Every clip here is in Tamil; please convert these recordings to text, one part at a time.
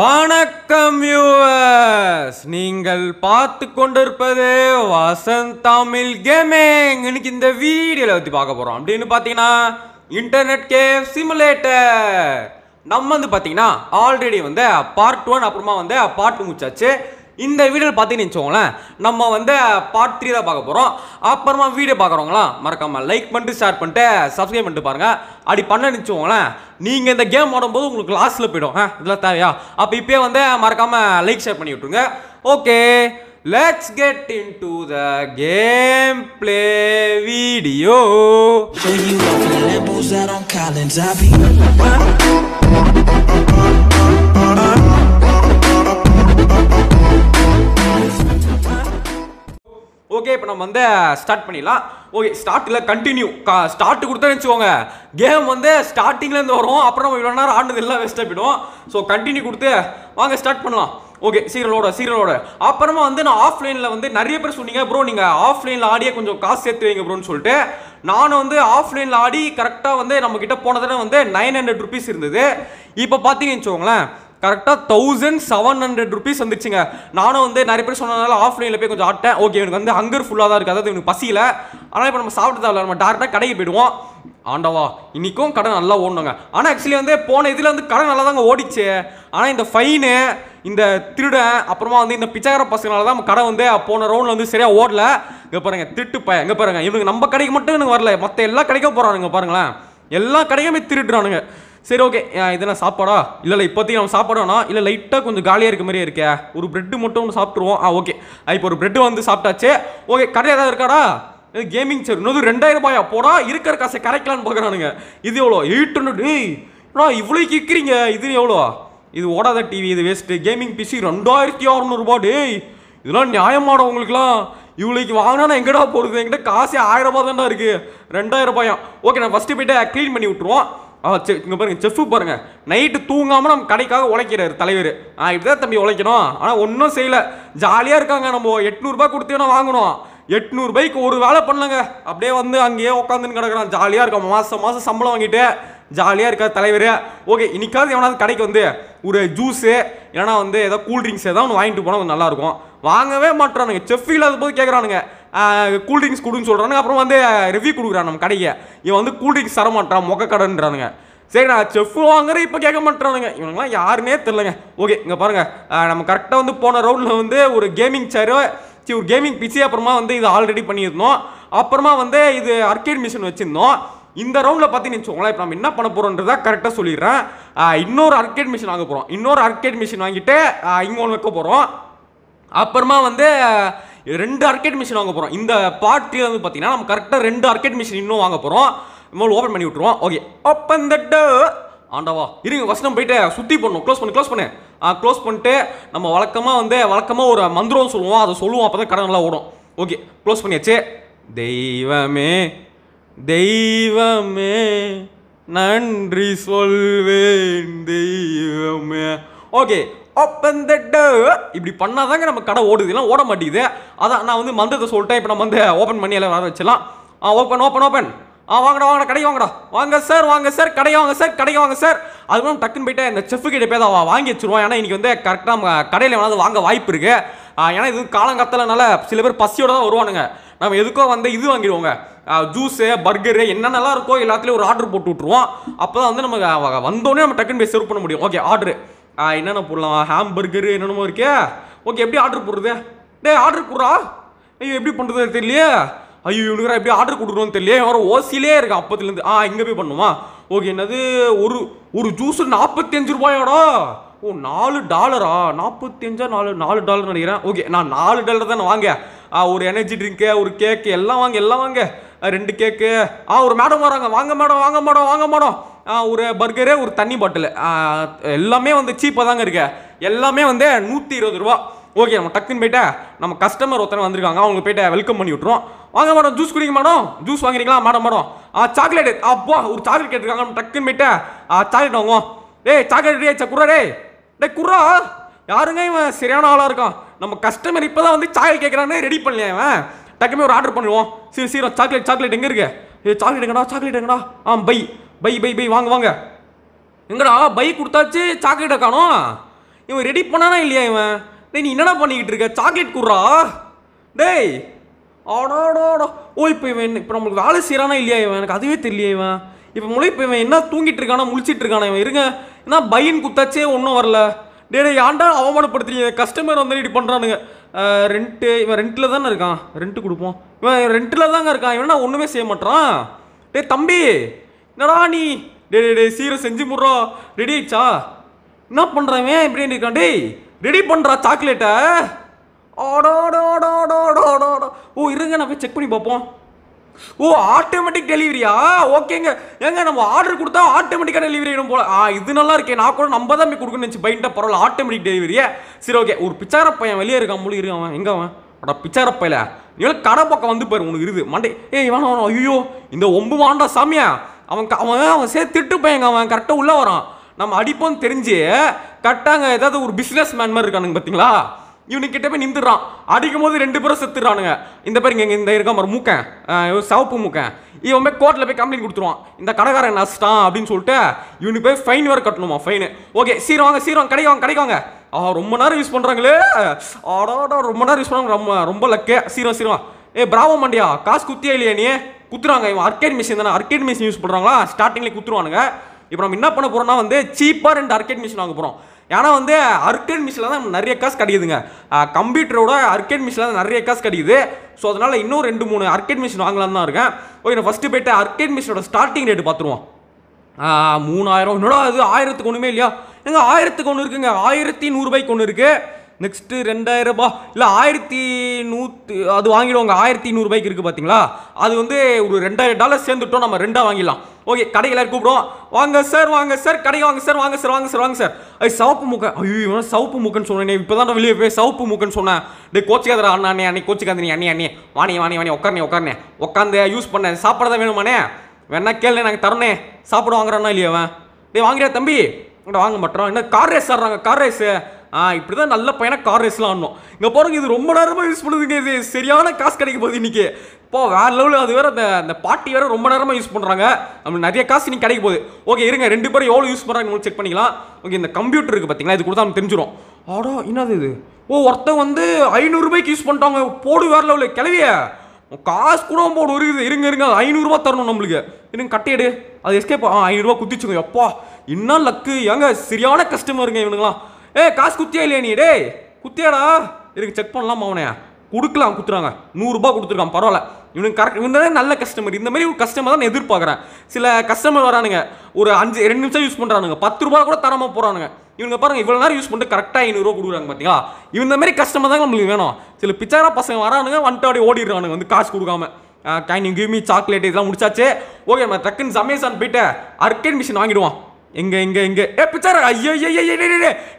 வணக்கம் வியூவர்ஸ் நீங்கள் பார்த்து கொண்டிருப்பது வசந்த் தமிழ் கேமிங் இன்னைக்கு இந்த வீடியோவில் பற்றி பார்க்க போகிறோம் அப்படின்னு பார்த்தீங்கன்னா இன்டர்நெட் கேம் சிமுலேட்டர் நம்ம வந்து பார்த்தீங்கன்னா ஆல்ரெடி வந்து பார்ட் ஒன் அப்புறமா வந்து பார்ட் முடிச்சாச்சு இந்த வீடியோ பார்த்தீங்கன்னு வச்சுக்கோங்களேன் நம்ம வந்து பார்ட் த்ரீ தான் பார்க்க போகிறோம் அப்புறமா வீடியோ பார்க்குறவங்களாம் மறக்காமல் லைக் பண்ணிட்டு ஷேர் பண்ணிட்டு சப்ஸ்கிரைப் பண்ணிட்டு பாருங்கள் அப்படி பண்ண நினச்சிக்கோங்களேன் நீங்கள் இந்த கேம் ஆடும்போது உங்களுக்கு லாஸ்ட்டில் போயிடும் ஆ இதெல்லாம் தேவையா அப்போ இப்பயே வந்து மறக்காமல் லைக் ஷேர் பண்ணி விட்ருங்க okay let's get into the game play video okay இப்போ நம்ம வந்து ஸ்டார்ட் பண்ணிடலாம் ஓகே ஸ்டார்ட் இல்லை கண்டினியூ கா ஸ்டார்ட் கொடுத்தா நினச்சிக்கோங்க கேம் வந்து ஸ்டார்டிங்லேருந்து வரும் அப்புறம் நம்ம இவ்வளோ நேரம் ஆண்டது எல்லாம் வேஸ்ட் ஆகிடும் ஸோ கண்டினியூ கொடுத்து வாங்க ஸ்டார்ட் பண்ணலாம் ஓகே சீரியலோட சீரியலோட அப்புறமா வந்து நான் ஆஃப்லைனில் வந்து நிறைய பேர் சொன்னீங்க ப்ரோ நீங்கள் ஆஃப்லைனில் ஆடியே கொஞ்சம் காசு சேர்த்து வைங்க ப்ரோன்னு சொல்லிட்டு நானும் வந்து ஆஃப்லைனில் ஆடி கரெக்டாக வந்து நம்மக்கிட்ட போன தடவை வந்து நைன் ஹண்ட்ரட் ருபீஸ் இருந்தது இப்போ பார்த்தீங்கன்னு வச்சுக்கோங்களேன் கரெக்டாக தௌசண்ட் செவன் ஹண்ட்ரட் ருபீஸ் வந்துச்சுங்க நானும் வந்து நிறைய பேர் சொன்னதால ஆஃப்லைனில் போய் கொஞ்சம் ஆட்டேன் ஓகே எனக்கு வந்து ஹங்கர் ஃபுல்லாக தான் இருக்குது அதாவது எனக்கு பசியில் ஆனால் இப்போ நம்ம சாப்பிட்டு நம்ம டேரெக்டாக கடைக்கு போயிடுவோம் ஆண்டவா இன்றைக்கும் கடை நல்லா ஓடணுங்க ஆனால் ஆக்சுவலி வந்து போன இதில் வந்து கடை நல்லா தாங்க ஓடிச்சு ஆனால் இந்த ஃபைனு இந்த திருடன் அப்புறமா வந்து இந்த பிச்சைக்கார பசங்களால தான் கடை வந்து போன ரவுண்டில் வந்து சரியாக ஓடல இங்கே பாருங்கள் திருட்டு பய இங்கே பாருங்கள் இவனுக்கு நம்ம கடைக்கு மட்டும் எனக்கு வரல மற்ற எல்லா கடைக்கும் போகிறானுங்க பாருங்களேன் எல்லா கடைக்குமே திருட்டுறானுங்க சரி ஓகே இதெல்லாம் சாப்பாடா இல்லை இல்லை இப்போதைக்கு நம்ம சாப்பாடோனா இல்லை லைட்டாக கொஞ்சம் காலியாக இருக்க மாதிரியே இருக்கே ஒரு பிரெட்டு மட்டும் ஒன்று சாப்பிட்ருவோம் ஆ ஓகே இப்போ ஒரு பிரெட்டு வந்து சாப்பிட்டாச்சே ஓகே கடை ஏதாவது இருக்காடா கேமிங் சேர் இன்னொரு ரெண்டாயிரம் ரூபாயா போடா இருக்கிற காசை கரைக்கலான்னு பார்க்குறானுங்க இது எவ்வளோ எயிட் ஹண்ட்ரட் ஏய் இவ்வளோ கேட்குறீங்க இது எவ்வளோ இது ஓடாத டிவி இது வேஸ்ட்டு கேமிங் பிசி ரெண்டாயிரத்தி அறநூறுபா டே இதெல்லாம் நியாயமாட உங்களுக்குலாம் இவ்வளோக்கு வாங்கினா நான் எங்கடா போகிறது என்கிட்ட காசு ஆயிரம் ரூபாய் தான் இருக்குது ரெண்டாயிரம் ரூபாயும் ஓகே நான் ஃபஸ்ட்டு போய்ட்டு க்ளீன் பண்ணி விட்ருவோம் ஆ செ இங்கே பாருங்கள் செஃப்பு பாருங்கள் நைட்டு தூங்காமல் நம்ம கடைக்காக உழைக்கிறார் தலைவர் ஆ இப்படிதான் தம்பி உழைக்கணும் ஆனால் ஒன்றும் செய்யலை ஜாலியாக இருக்காங்க நம்ம எட்நூறுபா கொடுத்தேன்னா வாங்கணும் எட்நூறுபாய்க்கு ஒரு வேலை பண்ணலங்க அப்படியே வந்து அங்கேயே உட்காந்துன்னு கிடக்குறான் ஜாலியாக இருக்கும் மாதம் மாதம் சம்பளம் வாங்கிட்டு ஜாலியாக இருக்காது தலைவர் ஓகே இன்னைக்காவது எவனாவது கடைக்கு வந்து ஒரு ஜூஸு ஏன்னா வந்து கூல் கூல்ட்ரிங்க்ஸ் ஏதாவது ஒன்று வாங்கிட்டு போனால் கொஞ்சம் நல்லாயிருக்கும் வாங்கவே மாட்டானுங்க செஃப் இல்லாத போது கேட்குறானுங்க கூல்ட்ரிங்க்ஸ் கொடுன்னு சொல்கிறானுங்க அப்புறம் வந்து ரிவ்யூ கொடுக்குறான் நம்ம கடையை இவன் வந்து கூல்ட்ரிங்க்ஸ் தரமாட்டான் மொக்க கடைன்றானுங்க சரிண்ணா செஃப் வாங்குற இப்போ கேட்க மாட்டேறானுங்க இவங்கெல்லாம் யாருனே தெரிலங்க ஓகே இங்கே பாருங்கள் நம்ம கரெக்டாக வந்து போன ரவுண்டில் வந்து ஒரு கேமிங் சேரு சரி ஒரு கேமிங் பிசி அப்புறமா வந்து இது ஆல்ரெடி பண்ணியிருந்தோம் அப்புறமா வந்து இது அர்கேட் மிஷின் வச்சுருந்தோம் இந்த ரவுண்டில் பார்த்தீங்கன்னு வச்சுக்கோங்களேன் இப்போ நம்ம என்ன பண்ண போகிறோன்றதை கரெக்டாக சொல்லிடுறேன் இன்னொரு அர்கேட் மிஷின் வாங்க போகிறோம் இன்னொரு அர்கேட் மிஷின் வாங்கிட்டு இங்கே ஒன்று வைக்க போகிறோம் அப்புறமா வந்து ரெண்டு அர்கேட் மிஷின் வாங்க போகிறோம் இந்த பார்ட் த்ரீ வந்து பார்த்தீங்கன்னா நம்ம கரெக்டாக ரெண்டு அர்கேட் மிஷின் இன்னும் வாங்க போகிறோம் இவ்வளோ ஓப்பன் பண்ணி விட்ருவோம் ஓகே ஓப்பன் தட் ஆண்டவா இருங்க ஃபஸ்ட் நம்ம போயிட்டு சுற்றி பண்ணணும் க்ளோஸ் பண்ணு க்ளோஸ் பண்ணு க்ளோஸ் பண்ணிட்டு நம்ம வழக்கமாக வந்து வழக்கமாக ஒரு மந்திரம் சொல்லுவோம் அதை சொல்லுவோம் அப்போ தான் கடை நல்லா ஓடும் ஓகே க்ளோஸ் பண்ணியாச்சு தெய்வமே தெய்வமே நன்றி சொல்வேன் தெய்வமே ஓகே ஓப்பன் த இப்படி பண்ணால் தாங்க நம்ம கடை ஓடுது இல்லை ஓட மாட்டேங்குது அதான் நான் வந்து மந்தத்தை சொல்லிட்டேன் இப்போ நம்ம வந்து ஓப்பன் பண்ணி எல்லாம் வர வச்சிடலாம் ஆ ஓப்பன் ஓப்பன் ஓப்பன் ஆ வாங்கடா வாங்கடா கடை வாங்கடா வாங்க சார் வாங்க சார் கடை வாங்க சார் கடை வாங்க சார் அதுவும் டக்குன்னு போயிட்டு இந்த செஃப் கிட்ட போய் தான் வாங்கி வச்சுருவான் ஏன்னா இன்றைக்கி வந்து கரெக்டாக நம்ம கடையில் வேணாலும் வாங்க வாய்ப்பு இருக்குது ஏன்னா இது காலங்கத்தலனால சில பேர் பசியோடு தான் வருவானுங்க நம்ம எதுக்கோ வந்து இது வாங்கிடுவோங்க ஜூஸு பர்கரு என்னென்னலாம் இருக்கோ எல்லாத்துலேயும் ஒரு ஆர்டர் போட்டு விட்ருவோம் அப்போ தான் வந்து நம்ம வந்தோடனே நம்ம டக்குன்னு போய் சர்வ் பண்ண முடியும் ஓகே ஆர்டரு என்னென்ன போடலாம் ஹாம்பர்கரு என்னென்னமோ இருக்கே ஓகே எப்படி ஆர்டர் போடுறது டே ஆர்டர் போடுறா ஐயோ எப்படி பண்ணுறது தெரியலையே ஐயோ இவனுக்குறா எப்படி ஆர்டர் கொடுக்குறோன்னு தெரியல வேறு ஓசிலே இருக்கு அப்பத்துலேருந்து ஆ இங்கே போய் பண்ணுமா ஓகே என்னது ஒரு ஒரு ஜூஸு நாற்பத்தஞ்சு ரூபாயோடா ஓ நாலு டாலரா நாற்பத்தஞ்சா நாலு நாலு டாலர் நினைக்கிறேன் ஓகே நான் நாலு டாலர் தானே வாங்க ஒரு எனர்ஜி ட்ரிங்க்கு ஒரு கேக்கு எல்லாம் வாங்க எல்லாம் வாங்க ரெண்டு கேக்கு ஆ ஒரு மேடம் வராங்க வாங்க மேடம் வாங்க மேடம் வாங்க மேடம் ஒரு பர்கரு ஒரு தண்ணி பாட்டில் எல்லாமே வந்து சீப்பாக தாங்க இருக்கு எல்லாமே வந்து நூற்றி இருபது ரூபா ஓகே நம்ம டக்குன்னு போயிட்டு நம்ம கஸ்டமர் ஒருத்தனை வந்திருக்காங்க அவங்க போயிட்டு வெல்கம் பண்ணி விட்ருவோம் வாங்க மேடம் ஜூஸ் குடிங்க மேடம் ஜூஸ் வாங்குறீங்களா மேடம் மேடம் ஆ சாக்லேட் அப்போ ஒரு சாக்லேட் கேட்டிருக்காங்க டக்குன்னு போயிட்டேன் ஆ சாக்லேட் வாங்குவோம் டேய் சாக்லேட் டே குரா டே டே குரா யாருங்க இவன் சரியான ஆளாக இருக்கான் நம்ம கஸ்டமர் இப்போ தான் வந்து சாக்லேட் கேட்குறான்னு ரெடி பண்ணல அவன் டக்குமே ஒரு ஆர்டர் பண்ணுவோம் சரி சீரம் சாக்லேட் சாக்லேட் எங்கே இருக்கு சாக்லேட் எங்கடா சாக்லேட் எங்கடா ஆ பை பை பை பை வாங்க வாங்க எங்கடா பை கொடுத்தாச்சு சாக்லேட்டை காணும் இவன் ரெடி பண்ணானா இல்லையா இவன் டேய் நீ என்னடா பண்ணிக்கிட்டு இருக்க சாக்லேட் கொடுறா டேய் ஆடாடாடா ஓ இப்போ இவன் இப்போ நம்மளுக்கு வேலை செய்கிறானா இல்லையா இவன் எனக்கு அதுவே தெரியலையே இவன் இப்போ முளை இப்போ இவன் என்ன தூங்கிட்டு இருக்கானா முழிச்சிட்டு இருக்கானா இவன் இருங்க ஏன்னா பையன் குத்தாச்சே ஒன்றும் வரல டே டே ஆண்டா அவமானப்படுத்துறீங்க கஸ்டமர் வந்து இப்படி பண்ணுறானுங்க ரெண்ட்டு இவன் ரெண்ட்டில் தானே இருக்கான் ரெண்ட்டு கொடுப்போம் இவன் ரெண்ட்டில் தாங்க இருக்கான் இவனா ஒன்றுமே செய்ய மாட்டான் டே தம்பி என்னடா நீ டே டே சீர செஞ்சு முடுறா ரெடி ஆச்சா என்ன பண்ணுறவன் இப்படின்னு இருக்கான் டேய் ரெடி பண்ணுறா சாக்லேட்டை ஓ இருங்க நான் போய் செக் பண்ணி பார்ப்போம் ஓ ஆட்டோமேட்டிக் டெலிவரியா ஓகேங்க ஏங்க நம்ம ஆர்டர் கொடுத்தா ஆட்டோமேட்டிக்காக டெலிவரி ஆகிடும் போல ஆ இது நல்லா இருக்கே நான் கூட நம்ம தான் போய் கொடுக்கணும்னு நினச்சி பைண்டா பரவாயில்ல ஆட்டோமேட்டிக் டெலிவரியே சரி ஓகே ஒரு பிச்சார பையன் வெளியே இருக்கான் முழு இருக்கான் அவன் எங்கே அவன் அட பிச்சார பையில இவ்வளோ கடை பக்கம் வந்து பாரு உனக்கு இருக்குது மண்டே ஏய் வேணாம் வேணாம் ஐயோ இந்த ஒம்பு வாண்டா சாமியா அவன் அவன் அவன் சேர்த்து திட்டு பையங்க அவன் கரெக்டாக உள்ளே வரான் நம்ம அடிப்போம் தெரிஞ்சு கரெக்டாக ஏதாவது ஒரு பிஸ்னஸ் மேன் மாதிரி இருக்கானுங்க பார்த்தீங்களா இவனுக்கிட்ட போய் நின்றுடுறான் அடிக்கும் போது ரெண்டு பேரும் செத்துடுறானுங்க இந்த பேர் இங்கே இந்த இருக்க மாதிரி மூக்கன் சவப்பு மூக்கன் இவன் போய் கோர்ட்டில் போய் கம்ப்ளைண்ட் கொடுத்துருவான் இந்த கடைக்காரன் நஷ்டம் அப்படின்னு சொல்லிட்டு இவனுக்கு போய் ஃபைன் வேறு கட்டணுமா ஃபைனு ஓகே சீரம் வாங்க சீரம் கிடைக்கவாங்க கிடைக்கவாங்க ஆ ரொம்ப நேரம் யூஸ் பண்ணுறாங்களே ஆடாடா ரொம்ப நேரம் யூஸ் பண்ணுறாங்க ரொம்ப ரொம்ப லக்கே சீரம் சீரம் ஏ பிராவோ மண்டியா காசு குத்தியா இல்லையா நீ குத்துறாங்க இவன் அர்கேட் மிஷின் தானே அர்கேட் மிஷின் யூஸ் பண்ணுறாங்களா ஸ்டார்டிங்லேயே குத்துருவானுங்க இப்போ நம்ம என்ன பண்ண போகிறோம்னா வந்து சீப்பாக ரெண்டு அர்கேட் மிஷின் வாங்க போகிறோம் ஏன்னா வந்து அர்கேட் மிஷினில் தான் நிறைய காசு கிடைக்குதுங்க கம்ப்யூட்டரோட அர்கேட் மிஷினில் தான் நிறைய காசு கிடைக்குது ஸோ அதனால் இன்னும் ரெண்டு மூணு அர்கேட் மிஷின் வாங்கலான்னு தான் இருக்கேன் ஓகே நான் ஃபஸ்ட்டு போய்ட்டு அர்கேட் மிஷினோட ஸ்டார்டிங் ரேட்டு பார்த்துருவோம் மூணாயிரம் என்னடா அது ஆயிரத்துக்கு ஒன்றுமே இல்லையா எங்கள் ஆயிரத்துக்கு ஒன்று இருக்குங்க ஆயிரத்தி நூறுபாய்க்கு ஒன்று இருக்குது நெக்ஸ்ட்டு ரெண்டாயிரம் ரூபாய் இல்லை ஆயிரத்தி நூற்று அது வாங்கிடுவாங்க ஆயிரத்தி நூறுபாய்க்கு இருக்குது பார்த்தீங்களா அது வந்து ஒரு ரெண்டாயிரம் டாலர் சேர்ந்துட்டோம் நம்ம ரெண்டாக வாங்கிடலாம் ஓகே கடையில் கூப்பிடுவோம் வாங்க சார் வாங்க சார் கடைக்கு வாங்க சார் வாங்க சார் வாங்க சார் வாங்க சார் ஐ சவப்பு மூக்க ஐயோ சவப்பு முக்கன்னு சொன்னேன் இப்போ தான் வெளியே போய் சவுப்பு முக்கன்னு சொன்னேன் டே கோச்சிக்காதரா அண்ணா அண்ணே கோச்சிக்காந்து நீ அண்ணே அண்ணே வாணி வாணி வாணி உட்காரனே உட்காரணே உட்காந்து யூஸ் பண்ண சாப்பாடு தான் வேணுமாண்ணே வேணா கேள்வி நாங்கள் தரணே சாப்பிட வாங்குறோன்னா இல்லையா டே வாங்குறியா தம்பி வாங்க மாட்டோம் என்ன கார் ரேஸ் ஆடுறாங்க கார் ரேஸு ஆ இப்படி தான் நல்ல பையனாக கார் ரேஸ்லாம் ஆடணும் இங்கே பாருங்க இது ரொம்ப நேரமாக யூஸ் பண்ணுதுங்க இது சரியான காசு கிடைக்க போகுது இன்றைக்கி இப்போ வேறு லெவலில் அது வேறு அந்த அந்த பாட்டி வேறு ரொம்ப நேரமாக யூஸ் பண்ணுறாங்க நம்ம நிறைய காசு இன்றைக்கி கிடைக்க போகுது ஓகே இருங்க ரெண்டு பேரும் எவ்வளோ யூஸ் பண்ணுறாங்க செக் பண்ணிக்கலாம் ஓகே இந்த கம்ப்யூட்டர் இருக்குது பார்த்தீங்களா இது கொடுத்தா நம்ம தெரிஞ்சிடும் ஆடோ என்னது இது ஓ ஒருத்தன் வந்து ஐநூறுரூபாய்க்கு யூஸ் பண்ணிட்டாங்க போடு வேறு லெவலில் கிளவிய காசு கூட போடு இது இருங்க இருங்க ஐநூறுரூவா தரணும் நம்மளுக்கு இருங்க கட்டையடு அது எஸ்கேப் ஆ ஐநூறுரூவா குத்திச்சுங்க எப்பா என்ன லக்கு ஏங்க சரியான கஸ்டமர் இருங்க இவனுங்களாம் ஏ காசு குத்தியா இல்லையா நீ டே குத்தியாடா இதுக்கு செக் பண்ணலாமா அவனையா கொடுக்கலாம் கொடுத்துருவாங்க நூறுரூபா கொடுத்துருக்கான் பரவாயில்ல இவனுக்கு கரெக்ட் இவன் நல்ல கஸ்டமர் இந்த மாதிரி ஒரு கஸ்டமர் தான் எதிர்பார்க்குறேன் சில கஸ்டமர் வரானுங்க ஒரு அஞ்சு ரெண்டு நிமிஷம் யூஸ் பண்ணுறானுங்க பத்து ரூபா கூட தரமாக போகிறானுங்க இவங்க பாருங்க இவ்வளோ நேரம் யூஸ் பண்ணிட்டு கரெக்டாக ஐநூறுரூவா கொடுக்குறாங்க பார்த்தீங்களா இந்த மாதிரி கஸ்டமர் தான் நம்மளுக்கு வேணும் சில பிச்சாரா பசங்க வரானுங்க வந்துட்டு அப்படியே ஓடிடுறானுங்க வந்து காசு கொடுக்காம can you give me chocolate இதெல்லாம் முடிச்சாச்சு ஓகே நம்ம டக்குன்னு அமேசான் போயிட்டு அர்கன் மிஷின் வாங்கிடுவான் எங்கே எங்கே எங்கே ஏ பிச்சார ஐயோ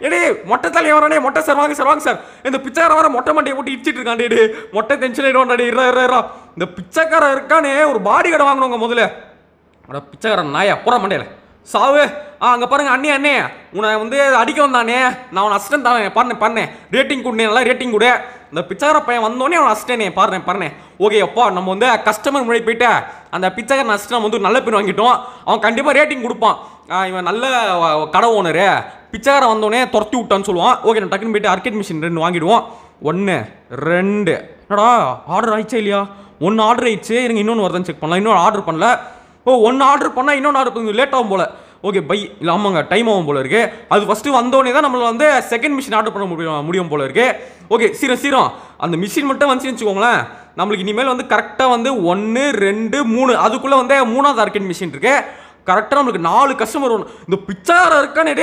ஏடே மொட்டை தலைய வரானே மொட்டை சார் வாங்க சார் வாங்க சார் இந்த பிச்சார வர மொட்டை மண்டையை போட்டு இடிச்சிட்டு இருக்காண்டே மொட்டை டென்ஷன் ஆகிடுவான்டாடி இரா இரா இரா இந்த பிச்சைக்காரன் இருக்கானே ஒரு பாடி கடை வாங்கணுங்க முதல்ல அட பிச்சைக்காரன் நாயா புற மண்டையில சாவு ஆ அங்கே பாருங்க அண்ணே அண்ணே உன்னை வந்து அடிக்க வந்தானே நான் அவன் அசிஸ்டன் தான் பண்ணேன் பண்ணேன் ரேட்டிங் கொடுனே நல்லா ரேட்டிங் கொடு இந்த பிச்சைக்கார பையன் வந்தோடனே அவன் அசிஸ்டனே பாருறேன் பாருறேன் ஓகே அப்பா நம்ம வந்து கஸ்டமர் முன்னாடி போயிட்டு அந்த பிச்சைக்காரன் அசிஸ்டன் வந்து நல்ல பேர் வாங்கிட்டோம் அவன் கண்டிப்பாக ரேட்டிங் கொடுப்பான் இவன் நல்ல கடை ஓனரு பிச்சைக்காரன் வந்தோடனே துரத்தி விட்டான்னு சொல்லுவான் ஓகே நான் டக்குன்னு போயிட்டு அர்கெட் மிஷின் ரெண்டு வாங்கிடுவோம் ஒன்று ரெண்டு என்னடா ஆர்டர் ஆயிடுச்சா இல்லையா ஒன்று ஆர்டர் ஆயிடுச்சு எனக்கு இன்னொன்று வருதுன்னு செக் பண்ணலாம் இன்னொன்று ஆர்டர் பண்ணல ஓ ஒன்று ஆர்டர் பண்ணால் இன்னொன்று ஆர்டர் கொஞ்சம் லேட் ஆகும் போல் ஓகே பை இல்லை ஆமாங்க டைம் ஆகும் போல இருக்குது அது ஃபஸ்ட்டு வந்தோடனே தான் நம்மளை வந்து செகண்ட் மிஷின் ஆர்டர் பண்ண முடியும் முடியும் போல இருக்குது ஓகே சீரம் சீரம் அந்த மிஷின் மட்டும் வந்துச்சுன்னு வச்சுக்கோங்களேன் நம்மளுக்கு இனிமேல் வந்து கரெக்டாக வந்து ஒன்று ரெண்டு மூணு அதுக்குள்ளே வந்து மூணாவது ஆர்கெட் மிஷின் இருக்குது கரெக்டாக நம்மளுக்கு நாலு கஸ்டமர் வரும் இந்த பிச்சாரம் இருக்கானே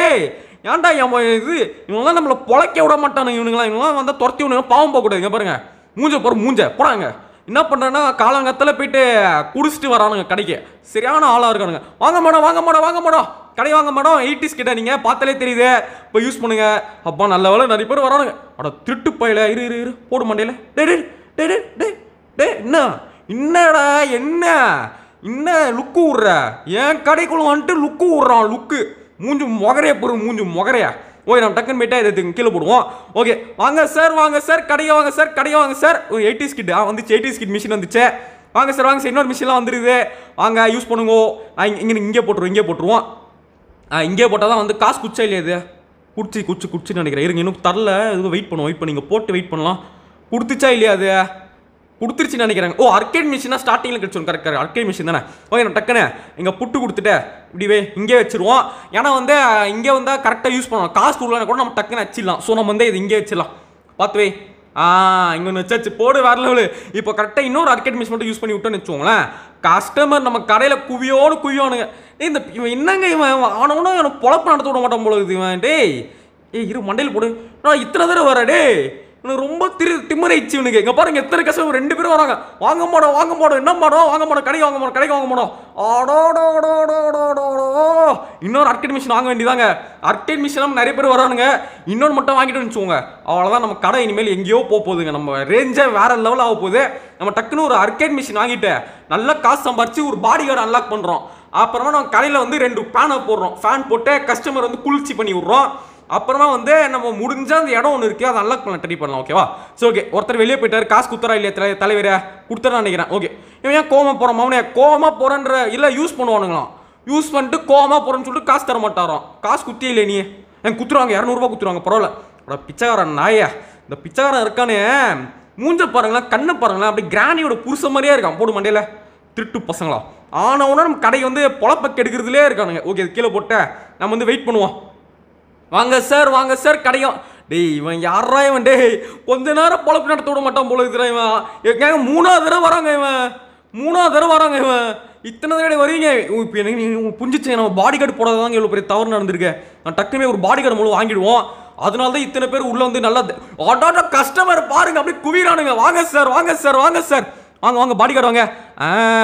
ஏன்டா என் இது இவங்களாம் நம்மளை பொழைக்க விட மாட்டானு இவனுங்களா இவங்களாம் வந்தால் துரத்தி விடுங்க பாவம் இங்கே பாருங்கள் மூஞ்ச போகிற மூஞ்ச போடாங்க என்ன பண்ணுறேன்னா காலங்கத்தில் போயிட்டு குடிச்சிட்டு வரானுங்க கடைக்கு சரியான ஆளாக இருக்கானுங்க வாங்க மேடம் வாங்க மேடம் வாங்க மேடம் கடை வாங்க மேடம் எயிட்டிஸ் கிட்ட நீங்கள் பார்த்தாலே தெரியுது இப்போ யூஸ் பண்ணுங்க அப்பா நல்ல வேலை நிறைய பேர் வரானுங்க அட திருட்டு பயில இரு இரு இரு போடு மண்டையில் டே டே டே டே டே என்ன என்னடா என்ன என்ன லுக்கு விட்ற என் கடைக்குள்ள வந்துட்டு லுக்கு விட்றான் லுக்கு மூஞ்சு முகரைய பொருள் மூஞ்சு முகரையா ஓகே நம்ம டக்குன்னு போயிட்டா இதை கீழே போடுவோம் ஓகே வாங்க சார் வாங்க சார் கடையை வாங்க சார் கடையை வாங்க சார் ஒரு எயிட்டி கிட் ஆ வந்துச்சு எயிட்டி ஸ்கிட் மிஷின் வந்துச்சு வாங்க சார் வாங்க சார் இன்னொரு மிஷின்லாம் வந்துருது வாங்க யூஸ் பண்ணுங்க இங்கே இங்கே போட்டுருவோம் இங்கே போட்டுருவோம் ஆ இங்கே போட்டால் தான் வந்து காசு குச்சா இல்லையா இது குடிச்சு குடிச்சு குடிச்சு நினைக்கிறேன் இருங்க இன்னும் தரல இது வெயிட் பண்ணுவோம் வெயிட் பண்ணி போட்டு வெயிட் பண்ணலாம் கொடுத்துச்சா இல்லையா அது கொடுத்துருச்சுன்னு நினைக்கிறாங்க ஓ அர்கேட் மிஷினா ஸ்டார்டிங்கில் கிடச்சிடும் கரெக்ட் கரெக்ட் அர்கேட் மிஷின் தானே ஓகே நான் டக்குன்னு இங்கே புட்டு கொடுத்துட்டேன் இப்படிவே இங்கே வச்சிருவோம் ஏன்னா வந்து இங்கே வந்தால் கரெக்டாக யூஸ் பண்ணுவோம் காசு கொடுக்கலாம் கூட நம்ம டக்குன்னு வச்சிடலாம் ஸோ நம்ம வந்து இது இங்கே வச்சிடலாம் பார்த்துவே ஆ இங்கே ஒன்று வச்சாச்சு போடு வேறு லெவலு இப்போ கரெக்டாக இன்னொரு அர்கேட் மிஷின் மட்டும் யூஸ் பண்ணி விட்டோன்னு வச்சுக்கோங்களேன் கஸ்டமர் நம்ம கடையில் குவியோடு குவியோனுங்க இந்த இவன் என்னங்க இவன் ஆனவனும் இவனை பொழப்பு நடத்த விட மாட்டான் போல இவன் டேய் ஏய் இரு மண்டையில் போடு இத்தனை தடவை வரடே ரொம்ப திரு திம்மரைச்சு இவனுக்கு இங்கே பாருங்க எத்தனை கஷ்டம் ரெண்டு பேரும் வராங்க வாங்க மாடோம் வாங்க மாடோம் என்ன மாடோம் வாங்க மாடோம் கடைக்கு வாங்க மாடோம் கடைக்கு வாங்க மாடோம் ஆடோடோடோடோடோ இன்னொரு அர்க்கெட் மிஷின் வாங்க வேண்டியதாங்க அர்க்கெட் மிஷினாக நிறைய பேர் வரானுங்க இன்னொன்று மட்டும் வாங்கிட்டு வச்சுக்கோங்க அவ்வளோதான் நம்ம கடை இனிமேல் எங்கேயோ போக போகுதுங்க நம்ம ரேஞ்சே வேற லெவல் ஆக போகுது நம்ம டக்குன்னு ஒரு அர்க்கேட் மிஷின் வாங்கிட்டு நல்லா காசு சம்பாரிச்சு ஒரு பாடி கார்டு அன்லாக் பண்ணுறோம் அப்புறமா நம்ம கடையில் வந்து ரெண்டு ஃபேனை போடுறோம் ஃபேன் போட்டு கஸ்டமர் வந்து குளிர்ச்சி பண்ணி விடுறோம் அப்புறமா வந்து நம்ம முடிஞ்ச அந்த இடம் ஒன்று இருக்குது அதை அன்லாக் பண்ண ட்ரை பண்ணலாம் ஓகேவா ஸோ ஓகே ஒருத்தர் வெளியே போயிட்டார் காசு குத்துறா இல்லையா தலை தலைவரே கொடுத்துறான்னு நினைக்கிறேன் ஓகே இவன் ஏன் கோமா போகிறோம் அவனே கோமா போகிறன்ற இல்லை யூஸ் பண்ணுவானுங்களாம் யூஸ் பண்ணிட்டு கோமா போகிறேன்னு சொல்லிட்டு காசு தர மாட்டாரான் காசு குத்தியே இல்லை நீ எனக்கு குத்துருவாங்க இரநூறுபா குத்துருவாங்க பரவாயில்ல அட பிச்சைக்காரன் நாயே இந்த பிச்சைக்காரன் இருக்கானே மூஞ்ச பாருங்களேன் கண்ணை பாருங்களேன் அப்படி கிராணியோட புருஷ மாதிரியே இருக்கான் போடு மண்டையில் திருட்டு பசங்களா ஆனவுன்னா நம்ம கடை வந்து பொழப்ப கெடுக்கிறதுலே இருக்கானுங்க ஓகே கீழே போட்ட நம்ம வந்து வெயிட் பண்ணுவோம் வாங்க சார் வாங்க சார் கிடைக்கும் டேய் இவன் யாரா இவன் டேய் கொஞ்ச நேரம் பொழப்பு நடத்த விட மாட்டான் போல இருக்கிறான் இவன் எங்க மூணாவது தடவை வராங்க இவன் மூணாவது தடவை வராங்க இவன் இத்தனை தடவை வரீங்க இப்போ எனக்கு நீங்கள் புரிஞ்சிச்சு நம்ம பாடி கார்டு போடாதாங்க இவ்வளோ பெரிய தவறு நடந்திருக்கேன் நான் டக்குனுமே ஒரு பாடி கார்டு மூலம் வாங்கிடுவோம் அதனால தான் இத்தனை பேர் உள்ளே வந்து நல்லா ஆட்டோட கஸ்டமர் பாருங்க அப்படியே குவிரானுங்க வாங்க சார் வாங்க சார் வாங்க சார் வாங்க வாங்க பாடி கார்டு வாங்க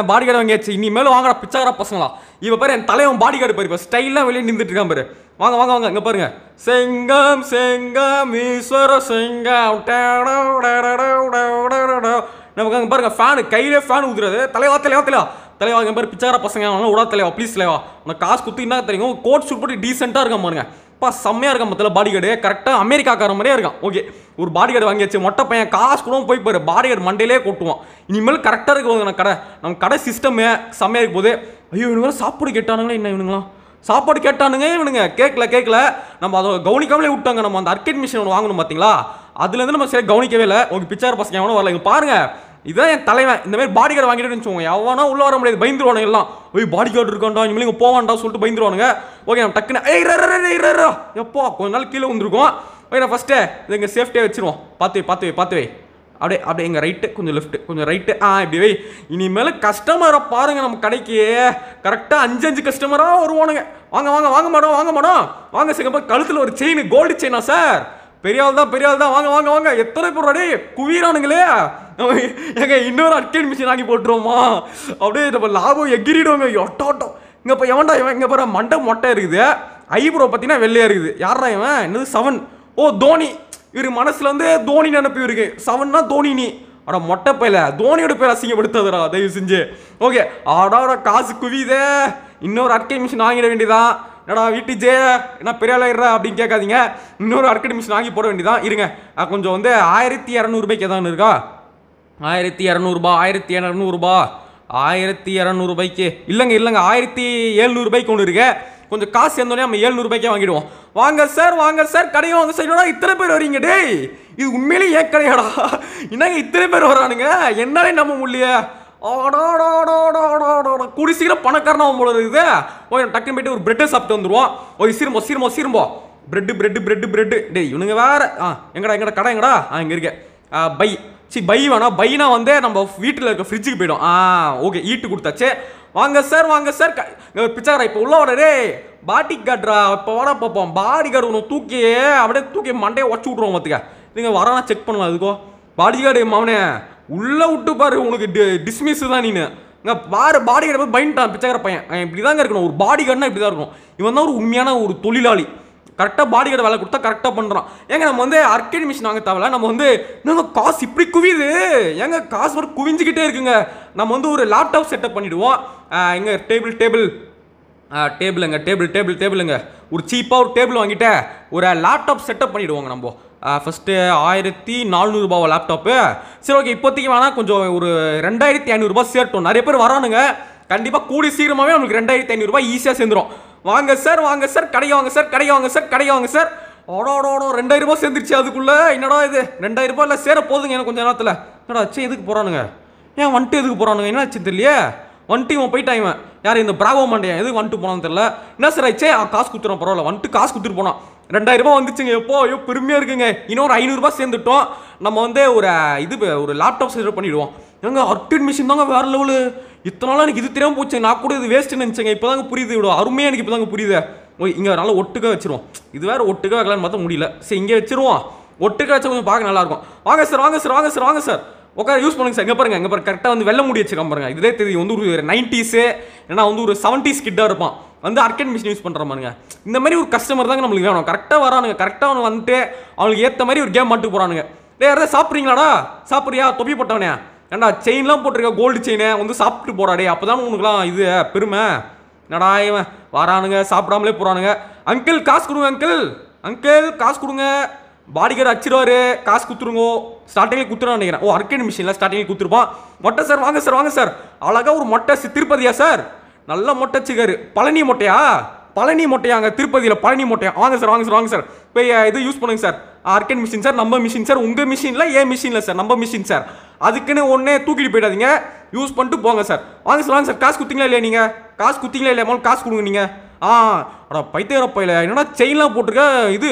பாடி கார்டு வாங்கியாச்சு இனிமேல் வாங்குற பிச்சைக்கார பசங்களா இப்போ பேர் என் தலைவன் பாடி கார்டு பாரு இப்போ ஸ்டைலாக வெளியே நின்றுட்டு இருக்கான் பாரு வாங்க வாங்க வாங்க இங்கே பாருங்க செங்கம் செங்கம் ஈஸ்வர செங்கம் நமக்கு அங்கே பாருங்க ஃபேனு கையிலே ஃபேன் ஊதுறது தலைவா தலைவா தலைவா தலைவா இங்கே பாரு பிச்சைக்கார பசங்க விடா தலைவா ப்ளீஸ் தலைவா உனக்கு காசு குத்து என்ன தெரியும் கோட் ஷூட் போட்டு டீசெண்டாக இருக்கான் பாருங்க அப்பா செம்மையாக இருக்கும் மொத்தத்தில் பாடி கார்டு கரெக்டாக அமெரிக்காக்கார மாதிரியே இருக்கான் ஓகே ஒரு பாடி கார்டு வாங்கியாச்சு மொட்டை பையன் காசு கூட போய் பாரு பாடி கார்டு மண்டையிலே கொட்டுவான் இனிமேல் கரெக்டாக இருக்க நம்ம கடை நம்ம கடை சிஸ்டமே செம்மையாக இருக்கும் போது ஐயோ இவனுங்களாம் சாப்பாடு கேட்டானுங்களே என்ன இவனுங்களாம் சாப்பாடு கேட்டானுங்க இவனுங்க கேட்கல கேட்கல நம்ம அதை கவனிக்காமலே விட்டாங்க நம்ம அந்த அர்க்கெட் மிஷின் ஒன்று வாங்கணும் பார்த்தீங்களா அதுலேருந்து நம்ம சரி கவனிக்கவே இல்லை உங்கள் பிச்சார் பசங்க எவனும் வரல இங்கே பாருங்கள் இதுதான் என் தலைவன் இந்த மாதிரி பாடி கார்டு வாங்கிட்டு வச்சுக்கோங்க எவனா உள்ள வர முடியாது பயந்துருவானுங்க எல்லாம் ஓய் பாடி கார்டு இருக்காண்டா இனிமேல் இங்கே போவான்டா சொல்லிட்டு பயந்துருவானுங்க ஓகே நம்ம டக்குன்னு எப்போ கொஞ்ச நாள் கீழே வந்துருக்கோம் ஓகே நான் ஃபஸ்ட்டு இது இங்கே சேஃப்டியாக வச்சிருவோம் பார்த்து பார்த்து பார்த்து வை அப்படியே அப்படியே எங்கள் ரைட்டு கொஞ்சம் லெஃப்ட்டு கொஞ்சம் ரைட்டு ஆ இப்படி வை இனிமேல் கஸ்டமரை பாருங்கள் நம்ம கடைக்கு கரெக்டாக அஞ்சு அஞ்சு கஸ்டமராக வருவானுங்க வாங்க வாங்க வாங்க மாடோம் வாங்க மாடோம் வாங்க சிங்கப்பா கழுத்தில் ஒரு செயின் கோல்டு செயினா சார் பெரியால் தான் பெரியால் தான் வாங்க வாங்க வாங்க எத்தனை பேர் அடே குவீரானுங்களே எங்க இன்னொரு அட்கேன் மிஷின் ஆக்கி போட்டுருவோமா அப்படியே இப்போ லாபம் எகிரிடுவோங்க ஒட்டோட்டோம் இங்கே இப்போ எவன்டா இவன் இங்கே போகிற மண்டை மொட்டை இருக்குது ஐப்ரோ பார்த்தீங்கன்னா வெள்ளையாக இருக்குது யாரா இவன் என்னது செவன் ஓ தோனி இவர் மனசில் வந்து தோனி நினப்பு இருக்கு செவன்னா தோனி நீ ஆடா மொட்டை பையில தோனியோட பேர் அசிங்கப்படுத்தாதடா தயவு செஞ்சு ஓகே ஆடா காசு குவிதே இன்னொரு அட்கை மிஷின் வாங்கிட வேண்டியதான் என்னடா வீட்டு ஜே என்ன பெரிய ஆளாயிடுறா அப்படின்னு கேட்காதீங்க இன்னொரு அட்கடிமிஷன் வாங்கி போட வேண்டியதான் இருங்க கொஞ்சம் வந்து ஆயிரத்தி இரநூறுபாய்க்கு எதாவது இருக்கா ஆயிரத்தி இரநூறுபா ஆயிரத்தி இரநூறுபா ஆயிரத்தி இரநூறுபாய்க்கு இல்லைங்க இல்லைங்க ஆயிரத்தி ஏழ்நூறுபாய்க்கு ஒன்று இருக்கு கொஞ்சம் காசு சேர்ந்தோடனே நம்ம ஏழ்நூறுபாய்க்கே வாங்கிடுவோம் வாங்க சார் வாங்க சார் கடையும் வாங்க சைடோடா இத்தனை பேர் வரீங்க டேய் இது உண்மையிலேயே ஏன் கடையாடா என்னங்க இத்தனை பேர் வரானுங்க என்னாலே நம்ப முடியலையே கூடி சீக்கிரம் பணக்காரனாகும் போல இருக்குது ஓய் டக்குன்னு போயிட்டு ஒரு பிரெட்டை சாப்பிட்டு வந்துடுவோம் ஓய் சீரம்போ சீரம்போ சீரம்போ பிரெட் பிரெட் பிரெட் பிரெட் டே இவனுங்க வேற ஆ எங்கடா எங்கடா கடை எங்கடா ஆ இங்கே இருக்க பை சி பை வேணாம் பைனா வந்து நம்ம வீட்டில் இருக்க ஃப்ரிட்ஜுக்கு போய்டும் ஆ ஓகே ஈட்டு கொடுத்தாச்சு வாங்க சார் வாங்க சார் பிச்சாரா இப்போ உள்ள உடனே பாட்டி கார்ட்ரா இப்போ வாடா பார்ப்போம் பாடி கார்டு ஒன்று தூக்கி அப்படியே தூக்கி மண்டையை உடச்சி விட்ருவோம் பார்த்துக்க நீங்கள் வரானா செக் பண்ணலாம் அதுக்கோ பாடி கார்டு மாமனே உள்ளே விட்டு பாரு உனக்கு டி டிஸ்மிஸ் தான் நீ இங்கே பாரு பாடி கார்டை போய் பயன்ட்டான் பிச்சைக்கார பையன் இப்படி தாங்க இருக்கணும் ஒரு பாடி கார்டுனா இப்படி தான் இருக்கணும் இவன் தான் ஒரு உண்மையான ஒரு தொழிலாளி கரெக்டாக பாடி கார்டு வேலை கொடுத்தா கரெக்டாக பண்ணுறான் ஏங்க நம்ம வந்து அர்கேட் மிஷின் வாங்க தேவை நம்ம வந்து நம்ம காசு இப்படி குவியுது ஏங்க காசு ஒரு குவிஞ்சிக்கிட்டே இருக்குங்க நம்ம வந்து ஒரு லேப்டாப் செட்டப் பண்ணிவிடுவோம் எங்கள் டேபிள் டேபிள் டேபிளுங்க டேபிள் டேபிள் டேபிளுங்க ஒரு சீப்பாக ஒரு டேபிள் வாங்கிட்டு ஒரு லேப்டாப் செட்டப் பண்ணிவிடுவோங்க நம்ம ஃபஸ்ட்டு ஆயிரத்தி நானூறுரூபாவா லேப்டாப்பு சரி ஓகே இப்போதைக்கு வேணால் கொஞ்சம் ஒரு ரெண்டாயிரத்தி ஐநூறுரூபா சேர்த்தோம் நிறைய பேர் வரானுங்க கண்டிப்பாக கூடி சீக்கிரமாகவே நம்மளுக்கு ரெண்டாயிரத்தி ஐநூறுரூபா ஈஸியாக சேர்ந்துடும் வாங்க சார் வாங்க சார் கடையை வாங்க சார் கடையை வாங்க சார் கடையை வாங்க சார் ஓடோ ரெண்டாயிரரூபா சேர்ந்துருச்சு அதுக்குள்ளே என்னடா இது ரெண்டாயிரரூபா இல்லை சேர போதுங்க எனக்கு கொஞ்சம் நேரத்தில் என்னடா சே எதுக்கு போகிறானுங்க ஏன் வந்துட்டு எதுக்கு போகிறானுங்க என்ன ஆச்சு தெரியலையே வந்துட்டு இவன் போயிட்டாங்க இவன் யார் இந்த பிராவோ மண்டையா எது வந்துட்டு போனான்னு தெரியல என்ன சார் ஆச்சே காசு கொடுத்துறோம் பரவாயில்ல வந்துட்டு காசு கொடுத்துட்டு போனான் ரூபாய் வந்துச்சுங்க எப்போ ஐயோ பெருமையாக இருக்குங்க இன்னொரு ஐநூறுரூபா சேர்ந்துட்டோம் நம்ம வந்து ஒரு இது ஒரு லேப்டாப் செலவு பண்ணிவிடுவோம் ஏங்க அர்டின் மிஷின் தாங்க வேறு லெவலு இத்தனை நாள் எனக்கு இது தெரியாமல் போச்சு நான் கூட இது வேஸ்ட்டுன்னு நினச்சேங்க இப்போ தாங்க புரியுது இவ்வளோ அருமையாக எனக்கு இப்போ தாங்க புரியுது இங்கே நல்லா ஒட்டுக்க வச்சிருவோம் இது வேறு ஒட்டுக்க வைக்கலான்னு பார்த்தா முடியல சரி இங்கே வச்சிருவோம் ஒட்டுக்க வச்சா கொஞ்சம் பார்க்க நல்லாயிருக்கும் வாங்க சார் வாங்க சார் வாங்க சார் வாங்க சார் உட்கார யூஸ் பண்ணுங்க சார் எங்கே பாருங்க எங்கே பாருங்க கரெக்டாக வந்து வெள்ள முடி வச்சுக்காம பாருங்க இதே தெரியும் வந்து ஒரு நைன்ட்டீஸு ஏன்னா வந்து ஒரு செவன்ட்டீஸ் கிட்டாக இருப்பான் வந்து அர்கன் மிஷின் யூஸ் பண்ணுற மாதிரிங்க இந்த மாதிரி ஒரு கஸ்டமர் தாங்க நம்மளுக்கு வேணும் கரெக்டாக வரானுங்க கரெக்டாக அவனு வந்துட்டு அவனுக்கு ஏற்ற மாதிரி ஒரு கேம் மாட்டு போகிறானுங்க வேறு யாராவது சாப்பிட்றீங்களாடா சாப்பிட்றியா தொப்பி போட்டவனே ஏன்டா செயின்லாம் போட்டிருக்க கோல்டு செயினை வந்து சாப்பிட்டு போடாடே அப்போ தான் உனக்குலாம் இது பெருமை என்னடா இவன் வரானுங்க சாப்பிடாமலே போகிறானுங்க அங்கிள் காசு கொடுங்க அங்கிள் அங்கிள் காசு கொடுங்க பாடிகார்டு அடிச்சிடுவாரு காசு கொடுத்துருங்கோ ஸ்டார்டிங்கில் கொடுத்துருவோம் நினைக்கிறேன் ஓ அர்கேன் மிஷினில் ஸ்டார்டிங்கில் கொடுத்துருப்பான் மொட்டை சார் வாங்க சார் வாங்க சார் அழகாக ஒரு மொட்டை திருப்பதியா சார் நல்ல மொட்டை சிகர் பழனி மொட்டையா பழனி மொட்டையா அங்கே திருப்பதியில் பழனி மொட்டையா வாங்க சார் வாங்க சார் வாங்க சார் இப்போ இது யூஸ் பண்ணுங்க சார் ஆர்கன் மிஷின் சார் நம்ம மிஷின் சார் உங்கள் மிஷினில் ஏன் மிஷினில் சார் நம்ம மிஷின் சார் அதுக்குன்னு ஒன்றே தூக்கிட்டு போயிடாதீங்க யூஸ் பண்ணிட்டு போங்க சார் வாங்க சார் வாங்க சார் காசு கொடுத்தீங்களா இல்லையா நீங்கள் காசு கொடுத்தீங்களா இல்லையா காசு கொடுங்க நீங்கள் ஆ அடா பைத்தியரப்பையில் என்னடா செயின்லாம் போட்டிருக்க இது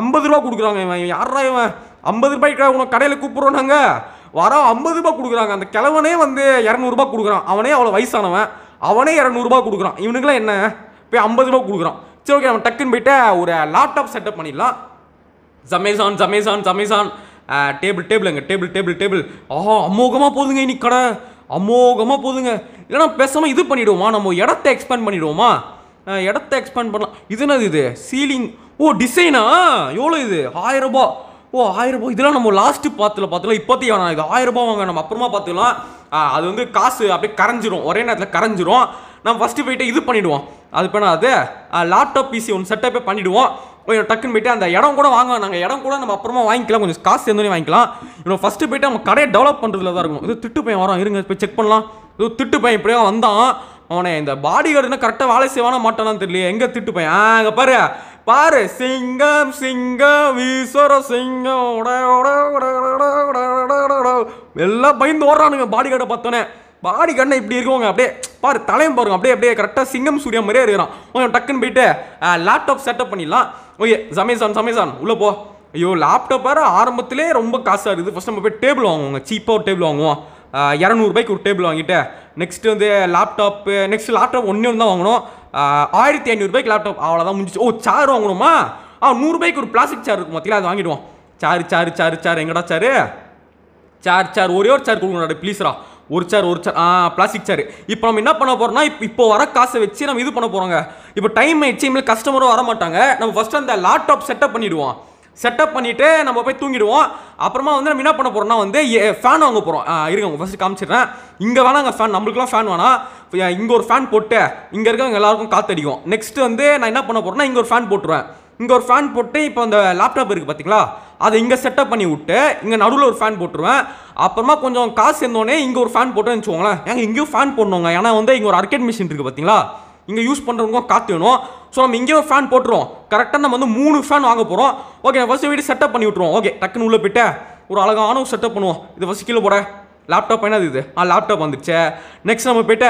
ஐம்பது ரூபா கொடுக்குறாங்க இவன் யாரா இவன் ஐம்பது ரூபாய்க்கு உனக்கு கடையில் கூப்பிட்றோம் நாங்கள் வரோம் ஐம்பது ரூபா கொடுக்குறாங்க அந்த கிழவனே வந்து இரநூறுபா கொடுக்குறான் அவனே அவ்வளோ வயசானவன் அவனே இரநூறுபா கொடுக்குறான் இவனுக்குலாம் என்ன போய் ஐம்பது ரூபா கொடுக்குறான் சரி ஓகே அவன் டக்குன்னு போயிட்டு ஒரு லேப்டாப் செட்டப் பண்ணிடலாம் ஜமேசான் ஜமேசான் ஜமேசான் டேபிள் டேபிள்ங்க டேபிள் டேபிள் டேபிள் ஆஹோ அமோகமாக போதுங்க இன்னைக்கு கடை அமோகமாக போதுங்க இல்லைனா பேசாமல் இது பண்ணிவிடுவோமா நம்ம இடத்த எக்ஸ்பேண்ட் பண்ணிவிடுவோமா இடத்த எக்ஸ்பேண்ட் பண்ணலாம் இது என்னது இது சீலிங் ஓ டிசைனா எவ்வளோ இது ரூபா ஓ ஆயிரரூபா இதெல்லாம் நம்ம லாஸ்ட்டு பார்த்துல பார்த்துலாம் இப்போத்தையும் வேணாம் இது ஆயிரரூபா வாங்க நம்ம அப்புறமா பார்த்துக்கலாம் அது வந்து காசு அப்படியே கரைஞ்சிரும் ஒரே நேரத்தில் கரைஞ்சிரும் நம்ம ஃபஸ்ட்டு போயிட்டு இது பண்ணிவிடுவோம் அது பேனா அது லேப்டாப் பிசி ஒன்று செட்டப்பே பண்ணிவிடுவோம் கொஞ்சம் டக்குன்னு போயிட்டு அந்த இடம் கூட வாங்க நாங்கள் இடம் கூட நம்ம அப்புறமா வாங்கிக்கலாம் கொஞ்சம் காசு சேர்ந்தோடனே வாங்கிக்கலாம் இன்னும் ஃபஸ்ட்டு போயிட்டு நம்ம கடையை டெவலப் பண்ணுறதுல தான் இருக்கும் இது திட்டு பையன் வரோம் இருங்க போய் செக் பண்ணலாம் இது திட்டு பையன் இப்படியே வந்தான் அவனை இந்த பாடி கார்டுனா கரெக்டாக வேலை செய்வானா மாட்டானு தெரியல எங்கே திட்டு பையன் அங்கே பாரு பாரு சிங்கம் சிங்கம் ஈஸ்வர சிங்கம் எல்லாம் பயந்து ஓடுறானுங்க பாடி கார்டை பார்த்தோன்னே பாடி கார்டை இப்படி இருக்கவங்க அப்படியே பாரு தலையும் பாருங்க அப்படியே அப்படியே கரெக்டாக சிங்கம் சூரிய மாதிரியே இருக்கிறான் கொஞ்சம் டக்குன்னு போயிட்டு லேப்டாப் செட்டப் பண்ணிடலாம் ஓகே சமேசான் சமேசான் உள்ளே போ ஐயோ லேப்டாப் வேறு ஆரம்பத்திலே ரொம்ப காசாக இருக்குது ஃபஸ்ட் நம்ம போய் டேபிள் வாங்குவோங்க சீப்பாக ஒரு டேபிள் வாங்குவோம் இரநூறுபாய்க்கு ஒரு டேபிள் வாங்கிட்டேன் நெக்ஸ்ட்டு வந்து லேப்டாப்பு நெக்ஸ்ட் லேப்டாப் ஒன்றே ஒன்று தான் வாங்கணும் ஆயிரத்தி ஐநூறுபாய்க்கு லேப்டாப் அவ்வளோதான் முடிஞ்சு ஓ சார் வாங்கணுமா ஆ நூறுபாய்க்கு ஒரு பிளாஸ்டிக் சேர் இருக்கும் மத்தியில் அது வாங்கிடுவோம் சார் சார் சார் சார் எங்கடா சார் சார் சார் ஒரே ஒரு சார் கொடுக்கணும் ப்ளீஸ்ரா ஒரு சேர் ஒரு சேர் ஆ பிளாஸ்டிக் சார் இப்போ நம்ம என்ன பண்ண போகிறோம்னா இப்போ இப்போ வர காசை வச்சு நம்ம இது பண்ண போகிறோங்க இப்போ டைம் ஆயிடுச்சு இனிமேல் கஸ்டமரும் வர மாட்டாங்க நம்ம ஃபஸ்ட்டு அந்த லேப்டாப் செட்டப் பண்ணிவிடுவோம் செட்டப் பண்ணிவிட்டு நம்ம போய் தூங்கிடுவோம் அப்புறமா வந்து நம்ம என்ன பண்ண போகிறோம்னா வந்து ஃபேன் வாங்க போகிறோம் இருங்க உங்கள் ஃபஸ்ட்டு காமிச்சிடுறேன் இங்கே அங்கே ஃபேன் நம்மளுக்குலாம் ஃபேன் வேணாம் இங்கே ஒரு ஃபேன் போட்டு இங்கே இருக்கவங்க எல்லாருக்கும் காற்றடிக்கும் நெக்ஸ்ட்டு வந்து நான் என்ன பண்ண போகிறேன்னா இங்கே ஒரு ஃபேன் போட்டுருவேன் இங்கே ஒரு ஃபேன் போட்டு இப்போ அந்த லேப்டாப் இருக்குது பார்த்தீங்களா அதை இங்கே செட்டப் பண்ணி விட்டு இங்கே நடுவில் ஒரு ஃபேன் போட்டுருவேன் அப்புறமா கொஞ்சம் காசு இருந்தோடனே இங்கே ஒரு ஃபேன் போட்டுன்னு வச்சுக்கோங்களேன் ஏங்க இங்கேயும் ஃபேன் போடணுங்க ஏன்னா வந்து இங்கே ஒரு அர்கெட் மிஷின் இருக்குது பார்த்தீங்களா இங்கே யூஸ் பண்ணுறவங்களுக்கும் காற்று வேணும் ஸோ நம்ம இங்கேயும் ஃபேன் போட்டுருவோம் கரெக்டாக நம்ம வந்து மூணு ஃபேன் வாங்க போகிறோம் ஓகே ஃபஸ்ட்டு வீடு செட்டப் பண்ணி விட்ருவோம் ஓகே டக்குன்னு உள்ளே போய்ட்டு ஒரு அழகான ஒரு செட்டப் பண்ணுவோம் இது ஃபஸ்ட் கீழே போட லேப்டாப் என்னது இது ஆ லேப்டாப் வந்துச்சு நெக்ஸ்ட் நம்ம போய்ட்டு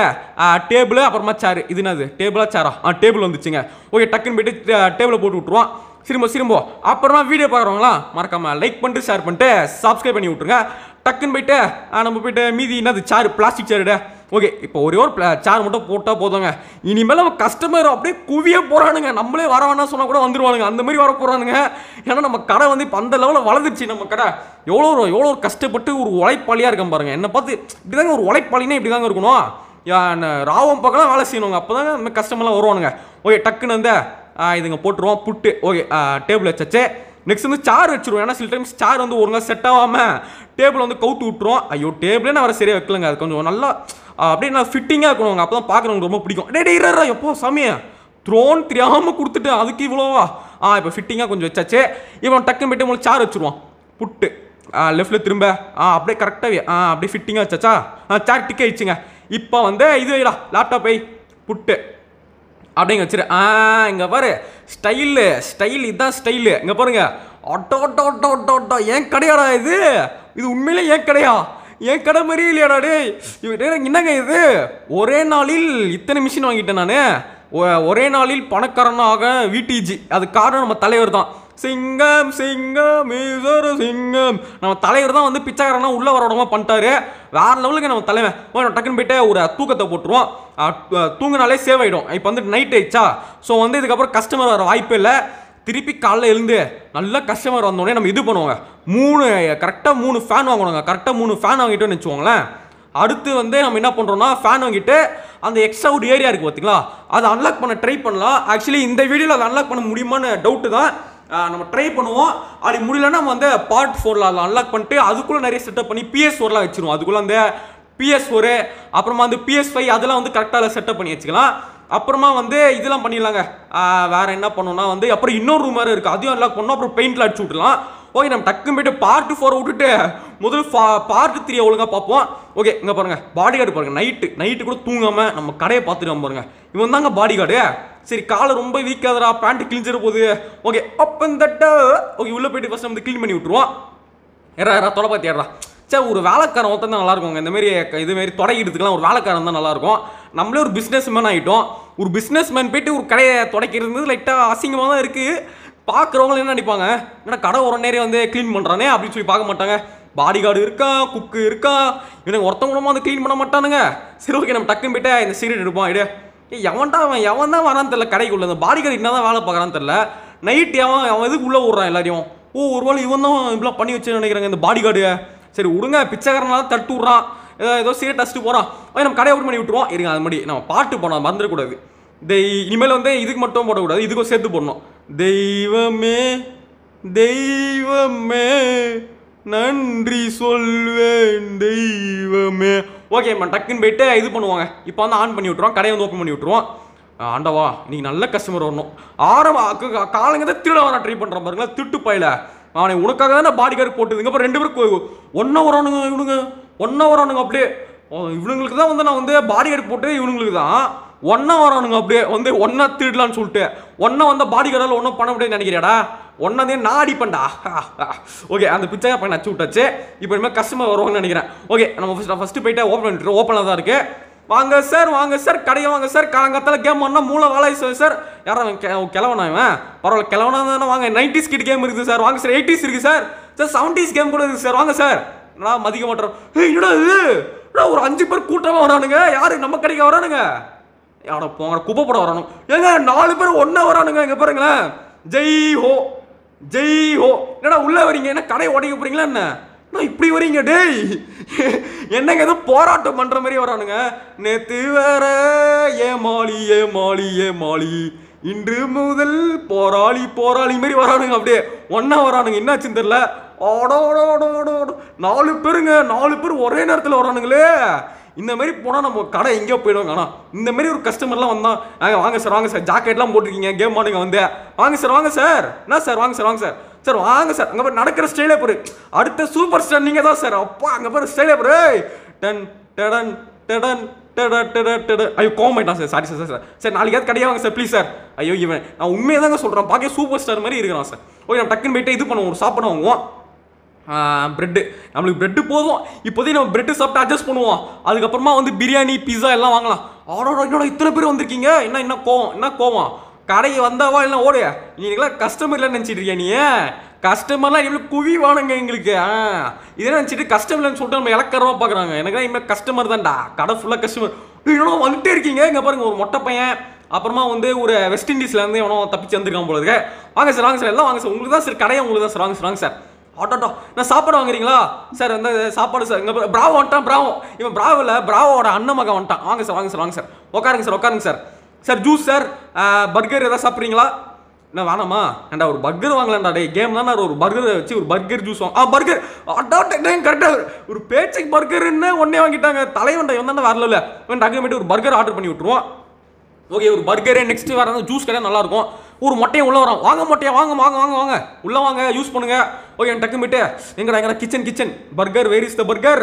டேபிள் அப்புறமா சேர் இது என்னது டேபிளாக சேரா ஆ டேபிள் வந்துச்சுங்க ஓகே டக்குன்னு போய்ட்டு டேபிளை போட்டு விட்ருவோம் திரும்ப சிரும்போ அப்புறமா வீடியோ பார்க்குறவங்களா மறக்காமல் லைக் பண்ணிட்டு ஷேர் பண்ணிட்டு சப்ஸ்கிரைப் பண்ணி விட்ருங்க டக்குன்னு போய்ட்டு நம்ம போய்ட்டு மீதி என்னது சேர் பிளாஸ்டிக் சேருடு ஓகே இப்போ ஒரே ஒரு சேர் மட்டும் போட்டால் போதுங்க இனிமேல் நம்ம கஸ்டமர் அப்படியே குவிய போகிறானுங்க நம்மளே வர வேணா சொன்னால் கூட வந்துடுவானுங்க அந்த மாதிரி வர போகிறானுங்க ஏன்னா நம்ம கடை வந்து இப்போ அந்த லெவலில் வளர்ந்துச்சு நம்ம கடை எவ்வளோ எவ்வளோ கஷ்டப்பட்டு ஒரு உழைப்பாளியாக இருக்கேன் பாருங்கள் என்னை பார்த்து இப்படி தாங்க ஒரு உழைப்பாளினே இப்படி தாங்க இருக்கணும் ராவம் பக்கம்லாம் வேலை செய்யணுங்க அப்போ தாங்க அந்த கஸ்டமர்லாம் வருவானுங்க ஓகே டக்குன்னு வந்து இதுங்க போட்டுருவோம் புட்டு ஓகே டேபிள் வச்சாச்சே நெக்ஸ்ட் வந்து சார் வச்சிருவோம் ஏன்னா சில டைம் சார் வந்து ஒழுங்காக செட் ஆகாமல் டேபிள் வந்து கவுட்டு விட்டுரும் ஐயோ டேபிளே நான் வர சரியாக வைக்கலங்க அது கொஞ்சம் நல்லா அப்படியே நல்லா ஃபிட்டிங்காக இருக்கணும் அப்போ தான் பார்க்குறவங்க ரொம்ப பிடிக்கும் டே இரா எப்போ சாமியா த்ரோன் தெரியாமல் கொடுத்துட்டு அதுக்கு இவ்வளோவா ஆ இப்போ ஃபிட்டிங்காக கொஞ்சம் வச்சாச்சு இவன் டக்குன்னு போய்ட்டு உங்களுக்கு சார் வச்சுருவான் புட்டு லெஃப்ட்டில் திரும்ப ஆ அப்படியே கரெக்டாகவே ஆ அப்படியே ஃபிட்டிங்காக வச்சாச்சா ஆ சார் டிக்கே ஆயிடுச்சுங்க இப்போ வந்து இது லேப்டாப் ஐ புட்டு அப்படிங்க வச்சிரு ஆ இங்கே பாரு ஸ்டைலு ஸ்டைல் இதுதான் ஸ்டைலு இங்கே பாருங்க அட்டோ அட்டோ அட்டோ அட்டோ அட்டோ ஏன் கடையாடா இது இது உண்மையிலே ஏன் கடையா ஏன் கடை மாதிரி இல்லையாடா டேய் இவன் என்னங்க இது ஒரே நாளில் இத்தனை மிஷின் வாங்கிட்டேன் நான் ஒரே நாளில் பணக்காரனாக வீடிஜி அது காரணம் நம்ம தலைவர் தான் சிங்கம் சிங்கம் ஈஸ்வர சிங்கம் நம்ம தலைவர் தான் வந்து பிச்சைக்காரனா உள்ள வரடமா பண்ணிட்டாரு வேற லெவலுக்கு நம்ம தலைவன் டக்குன்னு போயிட்டு ஒரு தூக்கத்தை போட்டுருவோம் தூங்கினாலே சேவ் ஆகிடும் இப்போ வந்து நைட் ஆயிடுச்சா ஸோ வந்து இதுக்கப்புறம் கஸ்டமர் வர வாய்ப்பு இல்லை திருப்பி காலைல எழுந்து நல்லா கஸ்டமர் வந்தோடனே நம்ம இது பண்ணுவாங்க மூணு கரெக்டாக மூணு ஃபேன் வாங்கணுங்க கரெக்டாக மூணு ஃபேன் வாங்கிட்டோன்னு வச்சுக்கோங்களேன் அடுத்து வந்து நம்ம என்ன பண்ணுறோம்னா ஃபேன் வாங்கிட்டு அந்த எக்ஸ்ட்ரா ஒரு ஏரியா இருக்குது பார்த்தீங்களா அதை அன்லாக் பண்ண ட்ரை பண்ணலாம் ஆக்சுவலி இந்த வீடியோவில் அதை அன்லாக் பண்ண முடியுமான்னு டவுட்டு தான் நம்ம ட்ரை பண்ணுவோம் அப்படி முடியலன்னா நம்ம வந்து பார்ட் ஃபோரில் அதில் அன்லாக் பண்ணிட்டு அதுக்குள்ளே நிறைய செட்டப் பண்ணி பிஎஸ் ஃபோர்லாம் வச்சிருவோம் அதுக்குள்ளே அந்த பிஎஸ் ஃபோரு அப்புறமா வந்து பிஎஸ் ஃபைவ் அதெல்லாம் வந்து கரெக்டாக செட்டப் பண்ணி வச்சுக்கலாம் அப்புறமா வந்து இதெல்லாம் பண்ணிடலாங்க வேறு என்ன பண்ணோம்னா வந்து அப்புறம் இன்னொரு ரூம் வேறு இருக்குது அதையும் அன்லாக் பண்ணோம் அப்புறம் பெயிண்டில் அடிச்சு விட்டுலாம் ஓகே நம்ம டக்குன்னு போய்ட்டு பார்ட் ஃபோரை விட்டுட்டு முதல் ஃபா பார்ட் த்ரீ ஒழுங்காக பார்ப்போம் ஓகே இங்கே பாருங்கள் பாடி கார்டு பாருங்கள் நைட்டு நைட்டு கூட தூங்காமல் நம்ம கடையை பார்த்துட்டு பாருங்கள் இவன் தாங்க பாடி கார்டு சரி காலை ரொம்ப வீக்காதரா பேண்ட் கிழிஞ்சிட போகுது ஓகே அப்போ தட்ட ஓகே உள்ளே போயிட்டு ஃபஸ்ட் வந்து க்ளீன் பண்ணி விட்ருவோம் ஏறா ஏறா தொலை பார்த்தியாடா சார் ஒரு வேலைக்காரன் ஒருத்தன் தான் நல்லாயிருக்குங்க இந்தமாரி இதுமாரி தொடங்கிடுறதுக்குலாம் ஒரு வேலைக்காரன் தான் நல்லாயிருக்கும் நம்மளே ஒரு பிஸ்னஸ் மேன் ஆகிட்டோம் ஒரு பிஸ்னஸ் மேன் போயிட்டு ஒரு கடையை தொடக்கிறது லைட்டாக அசிங்கமாக தான் இருக்குது பார்க்குறவங்களும் என்ன நினைப்பாங்க ஏன்னா கடை ஒரு நேரம் வந்து க்ளீன் பண்ணுறானே அப்படின்னு சொல்லி பார்க்க மாட்டாங்க பாடி கார்டு இருக்கா குக்கு இருக்கா இவனுக்கு ஒருத்தவங்க வந்து க்ளீன் பண்ண மாட்டானுங்க சரி ஓகே நம்ம டக்குன்னு போயிட்டு இந்த சிகரெட் எடுப்போம் ஐடியா எவன்டா அவன் எவன் தான் வரான்னு தெரில கடைக்குள்ளே அந்த பாடி கடைக்கு தான் வேலை பார்க்குறான்னு தெரில நைட் அவன் அவன் இதுக்கு உள்ளே விட்றான் எல்லாரையும் ஓ ஒரு வேளை இவன் தான் இப்படிலாம் பண்ணி வச்சுன்னு நினைக்கிறாங்க இந்த பாடி கார்டு சரி விடுங்க பிச்சைக்காரனால தட்டு விட்றான் ஏதோ ஏதோ சீட் டஸ்ட்டு போகிறான் ஓய் நம்ம கடையை ஓட்டு பண்ணி விட்டுருவோம் இருங்க அது மாதிரி நம்ம பாட்டு போனோம் மறந்துடக்கூடாது தெய் இனிமேல் வந்து இதுக்கு மட்டும் போடக்கூடாது இதுக்கும் சேர்த்து போடணும் தெய்வமே தெய்வமே நன்றி சொல்வேன் தெய்வமே ஓகே மேம் டக்குன்னு போயிட்டு இது பண்ணுவாங்க இப்போ வந்து ஆன் பண்ணி விட்ருவோம் கடையை வந்து ஓப்பன் பண்ணி விட்ருவோம் ஆண்டவா இன்னைக்கு நல்ல கஸ்டமர் வரணும் ஆரம்ப காலங்க தான் திருட வர ட்ரை பண்ணுற பாருங்களா திட்டு பயில அவனை உனக்காக தானே பாடி கார்டு போட்டுதுங்க அப்புறம் ரெண்டு பேரும் ஒன்றா வரானுங்க இவனுங்க ஒன்றா வரானுங்க அப்படியே இவனுங்களுக்கு தான் வந்து நான் வந்து பாடி கார்டு போட்டு இவனுங்களுக்கு தான் ஒன்றா வரானுங்க அப்படியே வந்து ஒன்றா திருடலான்னு சொல்லிட்டு ஒன்றா வந்தால் பாடி கார்டால் ஒன்றும் பண்ண முடியாதுன்னு நினைக்கிறியாடா ஒன்னதே நான் பண்டா ஓகே அந்த பிச்சை அப்போ நச்சு விட்டாச்சு இப்போ இனிமேல் கஸ்டமர் வருவாங்கன்னு நினைக்கிறேன் ஓகே நம்ம ஃபஸ்ட் ஃபஸ்ட்டு போயிட்டு ஓப்பன் பண்ணிட்டு ஓப்பனாக தான் இருக்குது வாங்க சார் வாங்க சார் கடையை வாங்க சார் காலங்காத்தால் கேம் பண்ணால் மூளை வேலை சார் சார் யாரும் கிளவனா இவன் பரவாயில்ல கிளவனா தானே வாங்க நைன்டிஸ் கிட் கேம் இருக்குது சார் வாங்க சார் எயிட்டிஸ் இருக்குது சார் சார் செவன்டிஸ் கேம் கூட இருக்குது சார் வாங்க சார் என்னடா மதிக்க மாட்டேறோம் என்னடா இது ஒரு அஞ்சு பேர் கூட்டமாக வரானுங்க யாரு நம்ம கடைக்கு வரானுங்க யாரோ போங்க குப்பை போட வரானுங்க ஏங்க நாலு பேர் ஒன்றா வரானுங்க இங்கே பாருங்களேன் ஜெய் ஹோ ஜெய் ஹோ என்னடா உள்ளே வரீங்க என்ன கடை உடைக்க போகிறீங்களா என்ன இப்படி வரீங்க டேய் என்னங்க ஏதோ போராட்டம் பண்ணுற மாதிரி வரானுங்க நேத்து வேற ஏ மாலி ஏ மாலி ஏ மாலி இன்று முதல் போராளி போராளி மாதிரி வரானுங்க அப்படியே ஒன்னா வரானுங்க என்னாச்சுன்னு தெரில நாலு பேருங்க நாலு பேர் ஒரே நேரத்தில் வரானுங்களே இந்த மாதிரி போனால் நம்ம கடை எங்கேயோ போயிடுவாங்க ஆனால் இந்த மாதிரி ஒரு கஸ்டமர்லாம் வந்தால் வாங்க சார் வாங்க சார் ஜாக்கெட்லாம் போட்டிருக்கீங்க கேம் மாடுங்க வந்து வாங்க சார் வாங்க சார் என்ன சார் வாங்க சார் வாங்க சார் சார் வாங்க சார் அங்கே போய் நடக்கிற ஸ்டைலே போரு அடுத்த சூப்பர் ஸ்டார் நீங்கள் தான் சார் அப்பா அங்கே போய் ஸ்டைலே போரு டன் டடன் டடன் ஐயோ கோமாயிட்டான் sir sorry sir sir sir நாளைக்காவது கடையாக வாங்க சார் ப்ளீஸ் சார் ஐயோ இவன் நான் உண்மையை தாங்க சொல்கிறேன் பார்க்க சூப்பர் ஸ்டார் மாதிரி இருக்கிறான் சார் ஓகே நான் டக்குன்னு போயிட்டு இது பண்ணுவோம் ஒரு வாங்குவோம் ப்ரெட்டு நம்மளுக்கு பிரெட்டு போதும் இப்போதைக்கு நம்ம பிரெட்டு சாப்பிட்டு அட்ஜஸ்ட் பண்ணுவோம் அதுக்கப்புறமா வந்து பிரியாணி பிஸா எல்லாம் வாங்கலாம் ஆரோட என்னோட இத்தனை பேர் வந்திருக்கீங்க என்ன என்ன கோவம் என்ன கோவம் கடைக்கு வந்தாவா இல்லை ஓடு கஸ்டமர் கஸ்டமர்லாம் நினச்சிட்டு இருக்கியா நீ கஸ்டமர்லாம் இவ்வளோ குவி வாணுங்க எங்களுக்கு ஆ இதெல்லாம் நினச்சிட்டு கஸ்டமர்லன்னு சொல்லிட்டு நம்ம இலக்கரமாக பார்க்குறாங்க தான் இனிமேல் கஸ்டமர் தான்டா கடை ஃபுல்லாக கஸ்டமர் இவ்வளோ வந்துட்டே இருக்கீங்க இங்கே பாருங்கள் ஒரு மொட்டை பையன் அப்புறமா வந்து ஒரு வெஸ்ட் இண்டீஸ்லேருந்து எவனோ தப்பிச்சு வந்துருக்கான் போல வாங்க சார் வாங்க சார் எல்லாம் வாங்க சார் உங்களுக்கு தான் சார் கடையை உங்களுக்கு தான் சார் வாங்க சார் வாங்க சார் ஆட்டோட்டோ நான் சாப்பாடு வாங்குறீங்களா சார் வந்து சாப்பாடு சார் இங்கே பிராவோ வந்துட்டான் பிராவோ இவன் பிராவில் பிராவோட அண்ணன் மகன் வந்துட்டான் வாங்க சார் வாங்க சார் வாங்க சார் உட்காருங்க சார் உட்காருங்க sir sir juice sir burger எதாவது சாப்பிட்றீங்களா என்ன வேணாமா ஏண்டா ஒரு பர்கர் வாங்கலாம்டா டே கேம் தான் ஒரு பர்கர் வச்சு ஒரு பர்கர் ஜூஸ் வாங்க ஆ பர்கர் கரெக்டாக ஒரு பேச்சைக்கு பர்கர்னு ஒன்னே வாங்கிட்டாங்க தலைவன்டா இவன் தானே வரல இவன் டக்குமேட்டு ஒரு பர்கர் ஆர்டர் பண்ணி விட்டுருவான் ஓகே ஒரு பர்கரு நெக்ஸ்ட்டு வேறு எதாவது ஜூஸ் கடை நல்லாயிருக்கும் ஒரு மொட்டையை உள்ளே வரோம் வாங்க மொட்டையை வாங்க வாங்க வாங்க வாங்க உள்ளே வாங்க யூஸ் பண்ணுங்கள் ஓகே டக்கு மீட்டு எங்கடா எங்கடா kitchen kitchen burger where is the burger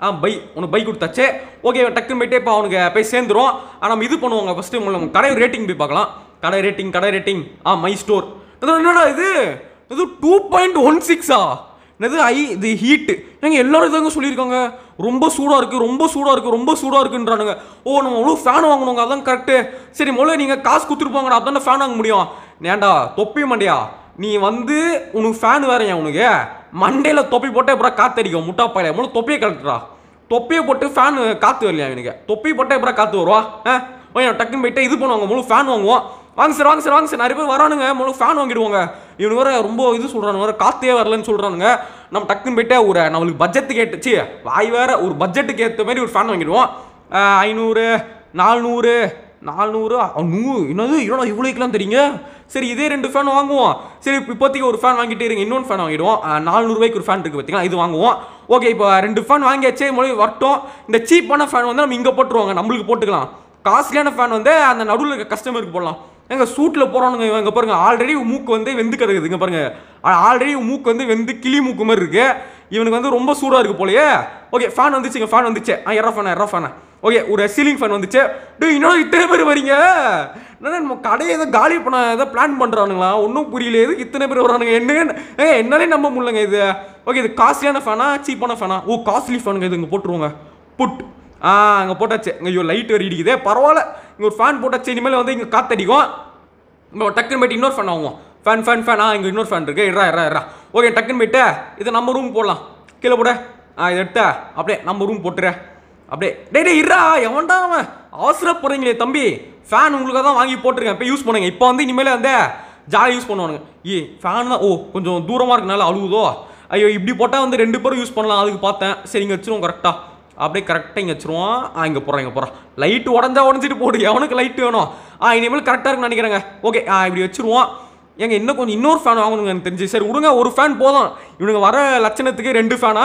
ஆ பை உனக்கு பை கொடுத்தாச்சு ஓகே டக்குன்னு மீட்டே இப்போ அவனுக்கு போய் சேர்ந்துரும் ஆனால் நம்ம இது பண்ணுவாங்க ஃபஸ்ட்டு நம்ம கடை ரேட்டிங் போய் பார்க்கலாம் கடை ரேட்டிங் கடை ரேட்டிங் ஆ மை ஸ்டோர் என்னடா இது இது டூ பாயிண்ட் ஒன் சிக்ஸா என்னது ஐ தி ஹீட்டு நாங்கள் எல்லோரும் இதாங்க சொல்லியிருக்காங்க ரொம்ப சூடாக இருக்குது ரொம்ப சூடாக இருக்குது ரொம்ப சூடாக இருக்குன்றானுங்க ஓ நம்ம அவ்வளோ ஃபேன் வாங்கணுங்க அதான் கரெக்டு சரி முதல்ல நீங்கள் காசு கொடுத்துருப்பாங்கடா அதான ஃபேன் வாங்க முடியும் ஏண்டா தொப்பி மண்டையா நீ வந்து உனக்கு ஃபேன் வேறையா உனக்கு மண்டையில் தொப்பி போட்டால் எப்படா காத்தடிக்கும் முட்டா பாயில முதல்ல தொப்பியை கலட்டுறா தொப்பியை போட்டு ஃபேன் காற்று வரலையா எனக்கு தொப்பி போட்டால் எப்படா காற்று வருவா ஆ டக்குன்னு போயிட்டு இது பண்ணுவாங்க முழு ஃபேன் வாங்குவோம் வாங்க சார் வாங்க சார் வாங்க சார் நிறைய பேர் வரானுங்க முழு ஃபேன் வாங்கிடுவாங்க இவன் வர ரொம்ப இது சொல்கிறானுங்க வர காற்றே வரலன்னு சொல்கிறானுங்க நம்ம டக்குன்னு போய்ட்டே ஒரு நம்மளுக்கு பட்ஜெட்டு கேட்டுச்சு வாய் வேறு ஒரு பட்ஜெட்டுக்கு ஏற்ற மாதிரி ஒரு ஃபேன் வாங்கிடுவோம் ஐநூறு நானூறு நானூறு நூறு என்னது இவ்வளோ இவ்வளோக்கெல்லாம் தெரியுங்க சரி இதே ரெண்டு ஃபேன் வாங்குவோம் சரி இப்போதைக்கு ஒரு ஃபேன் வாங்கிட்டு இருங்க இன்னொன்று ஃபேன் வாங்கிடுவோம் நானூறுவாய்க்கு ஒரு ஃபேன் இருக்குது பார்த்தீங்கன்னா இது வாங்குவோம் ஓகே இப்போ ரெண்டு ஃபேன் வாங்கியாச்சு மொழி வரட்டும் இந்த சீப்பான ஃபேன் வந்து நம்ம இங்கே போட்டுருவாங்க நம்மளுக்கு போட்டுக்கலாம் காஸ்ட்லியான ஃபேன் வந்து அந்த நடுவில் இருக்க கஸ்டமருக்கு போடலாம் எங்க சூட்டில் போகிறவனுங்க இவங்க பாருங்க ஆல்ரெடி மூக்கு வந்து வெந்து கிடக்குது இங்கே பாருங்க ஆல்ரெடி மூக்கு வந்து வெந்து கிளி மூக்கு மாதிரி இருக்கு இவனுக்கு வந்து ரொம்ப சூடாக இருக்கு போலயே ஓகே ஃபேன் வந்துச்சுங்க ஃபேன் வந்துச்சு ஆ எரா ஃபேனா எரா ஃபேனா ஓகே ஒரு சீலிங் ஃபேன் வந்துச்சு டூ இன்னும் இத்தனை பேர் வரீங்க என்ன நம்ம கடையை ஏதோ காலி பண்ண ஏதோ பிளான் பண்ணுறானுங்களா ஒன்றும் புரியல எது இத்தனை பேர் வரானுங்க என்னங்க ஏ என்னாலே நம்ப முடியலங்க இது ஓகே இது காஸ்ட்லியான ஃபேனா சீப்பான ஃபேனா ஓ காஸ்ட்லி ஃபேனுங்க இது இங்கே போட்டுருவோங்க புட் ஆ அங்கே போட்டாச்சு இங்கே ஐயோ லைட் வேறு பரவாயில்ல இங்கே ஒரு ஃபேன் போட்டாச்சு இனிமேல் வந்து இங்கே காத்தடிக்கும் நம்ம டக்குன்னு போய்ட்டு இன்னொரு ஃபேன் ஆகும் ஃபேன் ஃபேன் ஃபேன் ஆ இங்கே இன்னொரு ஃபேன் இருக்குது இடா இறா இறா ஓகே டக்குன்னு போயிட்டு இதை நம்ம ரூம் போடலாம் கீழே போட ஆ இதை எடுத்த அப்படியே நம்ம ரூம் போட்டுற அப்படியே டே டே இரா எவன்டா அவன் அவசரப்படுறீங்களே தம்பி ஃபேன் உங்களுக்காக தான் வாங்கி போட்டிருக்கேன் இப்போ யூஸ் பண்ணுங்க இப்போ வந்து இனிமேல் வந்து ஜாலி யூஸ் பண்ணுவானுங்க ஏ ஃபேன் தான் ஓ கொஞ்சம் தூரமாக இருக்கனால அழுகுதோ ஐயோ இப்படி போட்டால் வந்து ரெண்டு பேரும் யூஸ் பண்ணலாம் அதுக்கு பார்த்தேன் சரிங்க வச்சுருவோம் கரெக்டாக அப்படியே கரெக்டாக இங்கே வச்சுருவான் ஆ இங்கே போகிறான் இங்கே போகிறான் லைட்டு உடஞ்சா உடஞ்சிட்டு போடு எவனுக்கு லைட்டு வேணும் ஆ இனிமேல் கரெக்டாக இருக்குன்னு நினைக்கிறேங்க ஓகே ஆ இப்படி வச்சுருவோம் ஏங்க இன்னும் கொஞ்சம் இன்னொரு ஃபேன் வாங்கணுங்க எனக்கு தெரிஞ்சு சரி விடுங்க ஒரு ஃபேன் போதும் இவனுங்க வர லட்சணத்துக்கு ரெண்டு ஃபேனா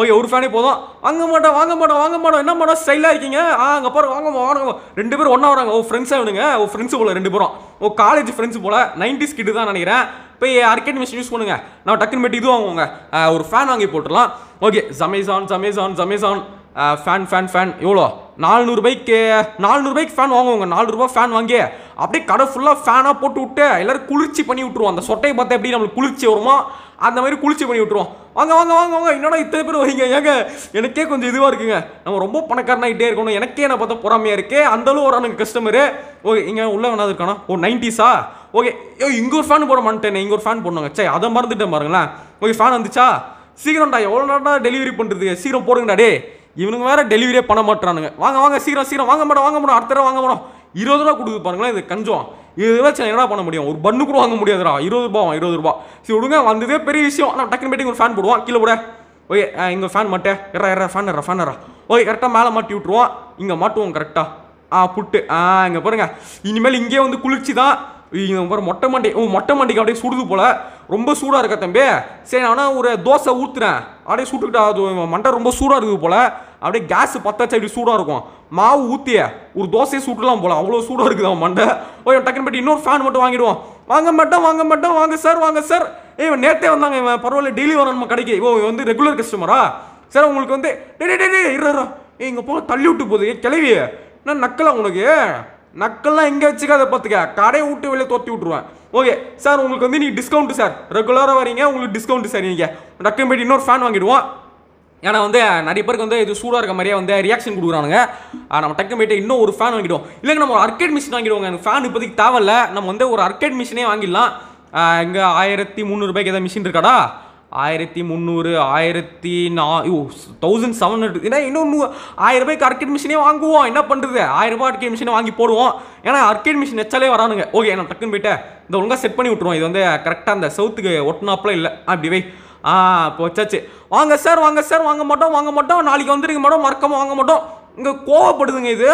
ஓகே ஒரு ஃபேனே போதும் வாங்க மாட்டோம் வாங்க மாட்டோம் வாங்க மாட்டோம் என்ன மாடம் ஸ்டைலாக இருக்கீங்க ஆ அங்கே போகிற வாங்க வாங்க ரெண்டு பேரும் ஒன்றா வராங்க ஓ ஃப்ரெண்ட்ஸாக இவனுங்க ஓ ஃப்ரெண்ட்ஸு போல ரெண்டு பேரும் ஓ காலேஜ் ஃப்ரெண்ட்ஸ் போல் நைன்டிஸ் கிட்டு தான் நினைக்கிறேன் இப்போ அர்கேட் மிஷின் யூஸ் பண்ணுங்கள் நான் டக்குன்னு போய்ட்டு இது வாங்குவோங்க ஒரு ஃபேன் வாங்கி போட்டுடலாம் okay Amazon Amazon Amazon fan fan fan எவ்வளோ நானூறு பைக்கு நானூறு பைக் ஃபேன் வாங்குவாங்க நாலு ரூபா ஃபேன் வாங்கி அப்படியே கடை ஃபுல்லாக ஃபேனாக போட்டு விட்டு எல்லோரும் குளிர்ச்சி பண்ணி விட்ருவோம் அந்த சொட்டையை பார்த்தா எப்படி நம்மளுக்கு குளிர்ச்சி வருமோ அந்த மாதிரி குளிர்ச்சி பண்ணி விட்ருவோம் வாங்க வாங்க வாங்க வாங்க என்னடா இத்தனை பேர் வரீங்க ஏங்க எனக்கே கொஞ்சம் இதுவாக இருக்குங்க நம்ம ரொம்ப பணக்காரனாகிட்டே இருக்கணும் எனக்கே என்ன பார்த்தா பொறாமையாக இருக்கே அந்தளவு ஒரு எனக்கு கஸ்டமரு ஓகே இங்கே உள்ளே வேணாது இருக்கானா ஓ நைன்டிஸா ஓகே ஐயோ இங்கே ஒரு ஃபேன் போட மாட்டேன் இங்கே ஒரு ஃபேன் போடணுங்க சரி அதை மறந்துட்டேன் பாருங்களேன் ஓகே ஃபேன் வந்துச்சா சீக்கிரம்டா எவ்வளோ நேரம்டா டெலிவரி பண்ணுறது சீக்கிரம் போடுங்கடா டே இவனுங்க வேறு டெலிவரியே பண்ண மாட்டானுங்க வாங்க வாங்க சீக்கிரம் சீக்கிரம் வாங்க மாட்டோம் வாங்க மாட்டோம் அடுத்த வாங்க மாட்டோம் இருபது ரூபா கொடுத்து பாருங்களேன் இது கஞ்சம் இது வச்சு என்ன பண்ண முடியும் ஒரு பண்ணு கூட வாங்க முடியாதுடா இருபது ரூபா இருபது ரூபா சரி விடுங்க வந்ததே பெரிய விஷயம் ஆனால் டக்குனு பேட்டி ஒரு ஃபேன் போடுவோம் கீழே கூட ஓகே இங்கே ஃபேன் மாட்டேன் எறா எறா ஃபேன் எறா ஃபேன் எறா ஓகே கரெக்டாக மேலே மாட்டி விட்ருவோம் இங்கே மாட்டுவோம் கரெக்டாக ஆ புட்டு ஆ இங்கே பாருங்க இனிமேல் இங்கே வந்து குளிர்ச்சி தான் இவன் பாரு மொட்டை மாண்டி உன் மொட்டை மாண்டிக்கு அப்படியே சுடுது போல் ரொம்ப சூடாக இருக்க தம்பி சரி ஆனால் ஒரு தோசை ஊற்றுறேன் அப்படியே சுட்டுக்கிட்டா அது மண்டை ரொம்ப சூடாக இருக்குது போல் அப்படியே கேஸ் பற்றாச்சு அப்படி சூடாக இருக்கும் மாவு ஊற்றிய ஒரு தோசையை சுட்டுலாம் போல் அவ்வளோ சூடாக இருக்குது அவன் மண்டை ஓய் டக்குன்னு பட்டி இன்னொரு ஃபேன் மட்டும் வாங்கிடுவோம் வாங்க மாட்டோம் வாங்க மாட்டோம் வாங்க சார் வாங்க சார் ஏய் இவன் நேற்றே வந்தாங்க இவன் பரவாயில்ல டெய்லி வர நம்ம கடைக்கு இவன் வந்து ரெகுலர் கஸ்டமரா சார் உங்களுக்கு வந்து டே டே டே டே இரு இங்கே போக தள்ளி விட்டு போகுது கிளவியே என்ன நக்கலா உனக்கு நக்கல்லாம் எங்கே வச்சுக்காத பார்த்துக்க கடையை விட்டு வெளியே தோற்றி விட்ருவேன் ஓகே சார் உங்களுக்கு வந்து நீங்கள் டிஸ்கவுண்ட்டு சார் ரெகுலராக வரீங்க உங்களுக்கு டிஸ்கவுண்ட் சார் நீங்கள் டக்குன்னு போய்ட்டு இன்னொரு ஃபேன் வாங்கிடுவோம் ஏன்னா வந்து நிறைய பேருக்கு வந்து இது சூடாக இருக்க மாதிரியே வந்து ரியாக்ஷன் கொடுக்குறானுங்க நம்ம டக்கு போய்ட்டு இன்னும் ஒரு ஃபேன் வாங்கிடுவோம் இல்லைங்க நம்ம ஒரு அர்கேட் மிஷின் வாங்கிடுவோங்க எனக்கு ஃபேன் இப்போதைக்கு தேவையில்ல நம்ம வந்து ஒரு அர்கேட் மிஷினே வாங்கிடலாம் இங்கே ஆயிரத்தி முந்நூறுபாய்க்கு எதாவது மிஷின் இருக்காடா ஆயிரத்தி முந்நூறு ஆயிரத்தி நா தௌசண்ட் செவன் ஹண்ட்ரட் ஏன்னா இன்னும் ஆயிரம் ரூபாய்க்கு அர்கேட் மிஷினே வாங்குவோம் என்ன பண்ணுறது ஆயிரம் ரூபாய் அர்கேட் மிஷினை வாங்கி போடுவோம் ஏன்னா அர்கேட் மிஷின் வச்சாலே வரானுங்க ஓகே நான் டக்குன்னு போயிட்டேன் இந்த ஒழுங்காக செட் பண்ணி விட்ருவோம் இது வந்து கரெக்டாக அந்த சவுத்துக்கு ஒட்டினாப்பில் இல்லை அப்படி வை ஆ இப்போ வச்சாச்சு வாங்க சார் வாங்க சார் வாங்க மாட்டோம் வாங்க மாட்டோம் நாளைக்கு வந்துருங்க மாட்டோம் மறக்காம வாங்க மாட்டோம் இங்கே கோவப்படுதுங்க இது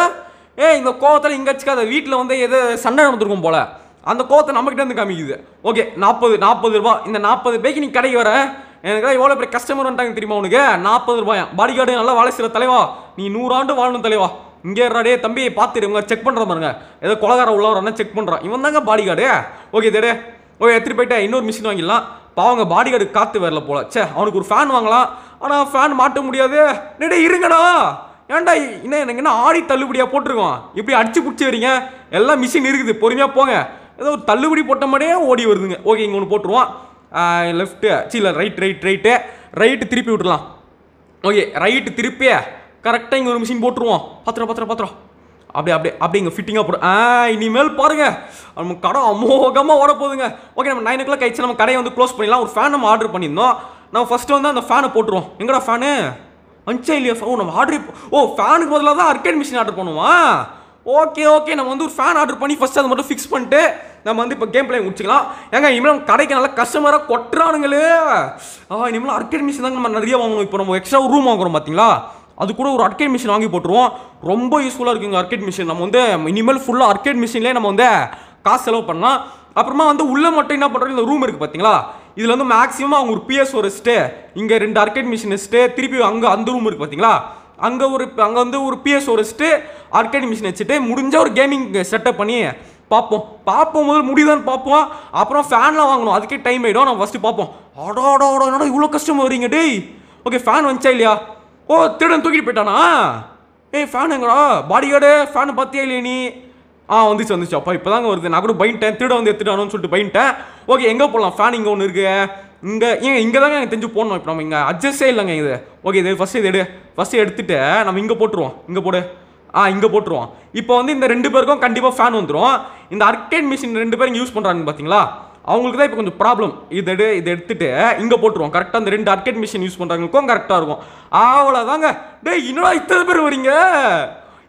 ஏ இந்த கோவத்தில் இங்கே வச்சுக்காத வீட்டில் வந்து எது சண்டை நடந்துருக்கும் போல் அந்த கோவத்தை நம்மக்கிட்ட இருந்து காமிக்குது ஓகே நாற்பது நாற்பது ரூபா இந்த நாற்பது பேக்கு நீ கடைக்கு வர எனக்கு எவ்வளோ பெரிய கஸ்டமர் வந்துட்டாங்க தெரியுமா உனக்கு நாற்பது ரூபாயா பாடி கார்டு நல்லா வேலை செய்கிற தலைவா நீ நூறாண்டு வாழணும் தலைவா இங்கே இருடே தம்பி பார்த்துட்டு இவங்க செக் பண்ணுற பாருங்க ஏதோ குலகார உள்ள செக் பண்ணுறான் இவன் தாங்க பாடி கார்டு ஓகே தேடு ஓகே எடுத்துகிட்டு போயிட்டு இன்னொரு மிஷின் வாங்கிடலாம் பாவங்க பாடி கார்டு காற்று வரல போல சே அவனுக்கு ஒரு ஃபேன் வாங்கலாம் ஆனால் ஃபேன் மாட்ட முடியாது நேடே இருங்கடா ஏன்டா என்ன எனக்கு என்ன ஆடி தள்ளுபடியாக போட்டிருக்கோம் இப்படி அடிச்சு பிடிச்சி வரீங்க எல்லாம் மிஷின் இருக்குது பொறுமையாக போங்க ஏதோ ஒரு தள்ளுபடி போட்ட மாதிரியே ஓடி வருதுங்க ஓகே இங்கே ஒன்று போட்டுருவோம் லெஃப்ட்டு இல்லை ரைட் ரைட் ரைட்டு ரைட்டு திருப்பி விட்டுலாம் ஓகே ரைட்டு திருப்பியே கரெக்டாக இங்கே ஒரு மிஷின் போட்டுருவோம் பத்திரம் பத்திரம் பத்திரம் அப்படியே அப்படியே அப்படியே இங்கே ஃபிட்டிங்காக போடும் ஆ இனிமேல் பாருங்கள் நம்ம கடை அமோகமாக ஓட போகுதுங்க ஓகே நம்ம நைன் ஓ கிளாக் ஆயிடுச்சு நம்ம கடையை வந்து க்ளோஸ் பண்ணிடலாம் ஒரு ஃபேன் நம்ம ஆர்டர் பண்ணியிருந்தோம் நம்ம ஃபஸ்ட்டு வந்து அந்த ஃபேனை போட்டுருவோம் எங்கடா ஃபேனு அஞ்சா இல்லையா ஓ நம்ம ஆர்டர் ஓ ஃபேனுக்கு பதிலாக தான் அர்கேட் மிஷின் ஆர்டர் பண்ணுவோம் ஓகே ஓகே நம்ம வந்து ஒரு ஃபேன் ஆர்டர் பண்ணி ஃபஸ்ட் அதை மட்டும் ஃபிக்ஸ் பண்ணிட்டு நம்ம வந்து இப்போ கேம் பிளே முடிச்சிக்கலாம் ஏங்க இனிமேல் கடைக்கு நல்லா கஸ்டமராக கொட்டுறானுங்களே ஆ இனிமேல் அர்கேட் மிஷின் தான் நம்ம நிறைய வாங்குவோம் இப்போ நம்ம எக்ஸ்ட்ரா ரூம் வாங்குறோம் பார்த்தீங்களா அது கூட ஒரு அர்கேட் மிஷின் வாங்கி போட்டுருவோம் ரொம்ப யூஸ்ஃபுல்லாக இருக்குங்க அர்கேட் மிஷின் நம்ம வந்து இனிமேல் ஃபுல்லாக அர்கேட் மிஷின்லேயே நம்ம வந்து காசு செலவு பண்ணலாம் அப்புறமா வந்து உள்ளே மட்டும் என்ன பண்ணுறோம் இந்த ரூம் இருக்குது பார்த்தீங்களா இதில் வந்து மேக்ஸிமம் அவங்க ஒரு பிஎஸ் ஒரு ஸ்டே இங்கே ரெண்டு அர்கேட் மிஷின் வச்சுட்டு திருப்பி அங்கே அந்த ரூம் இருக்குது பார்த்தீங்களா அங்கே ஒரு அங்கே வந்து ஒரு பிஎஸ் வச்சுட்டு ஆர்கேடி மிஷின் வச்சுட்டு முடிஞ்ச ஒரு கேமிங் செட்டப் பண்ணி பார்ப்போம் பார்ப்போம் முதல் முடியுதான்னு பார்ப்போம் அப்புறம் ஃபேன்லாம் வாங்கணும் அதுக்கே டைம் ஆகிடும் நான் ஃபஸ்ட்டு பார்ப்போம் அடாடாடா இவ்வளோ கஷ்டம் வரீங்க டேய் ஓகே ஃபேன் வந்துச்சா இல்லையா ஓ திருடன் தூக்கிட்டு போயிட்டானா ஏய் ஃபேன் எங்கடா பாடி கார்டு ஃபேன் பார்த்தியா இல்லையா நீ ஆ வந்துச்சு வந்துச்சு அப்பா இப்போ தாங்க வருது நான் கூட பயின்ட்டேன் திருட வந்து எடுத்துட்டானு சொல்லிட்டு பயின்ட்டேன் ஓகே எங்கே போகலாம் ஃபேன் இங்கே ஒன்று இருக்குது இங்கே இங்கே இங்கே தாங்க எனக்கு தெரிஞ்சு போடணும் இப்போ நம்ம இங்கே அட்ஜஸ்டே இல்லைங்க இது ஓகே இது ஃபஸ்ட் இது எடு ஃபஸ்ட்டு எடுத்துகிட்டு நம்ம இங்கே போட்டுருவோம் இங்கே போடு ஆ இங்கே போட்டுருவோம் இப்போ வந்து இந்த ரெண்டு பேருக்கும் கண்டிப்பாக ஃபேன் வந்துடும் இந்த அர்கேட் மிஷின் ரெண்டு பேரும் யூஸ் பண்ணுறாங்க பார்த்தீங்களா அவங்களுக்கு தான் இப்போ கொஞ்சம் ப்ராப்ளம் இது எடு இது எடுத்துகிட்டு இங்கே போட்டுருவோம் கரெக்டாக இந்த ரெண்டு அர்கேட் மிஷின் யூஸ் பண்ணுறவங்களுக்கும் கரெக்டாக இருக்கும் அவ்வளோதாங்க டே இன்னும் இத்தனை பேர் வரீங்க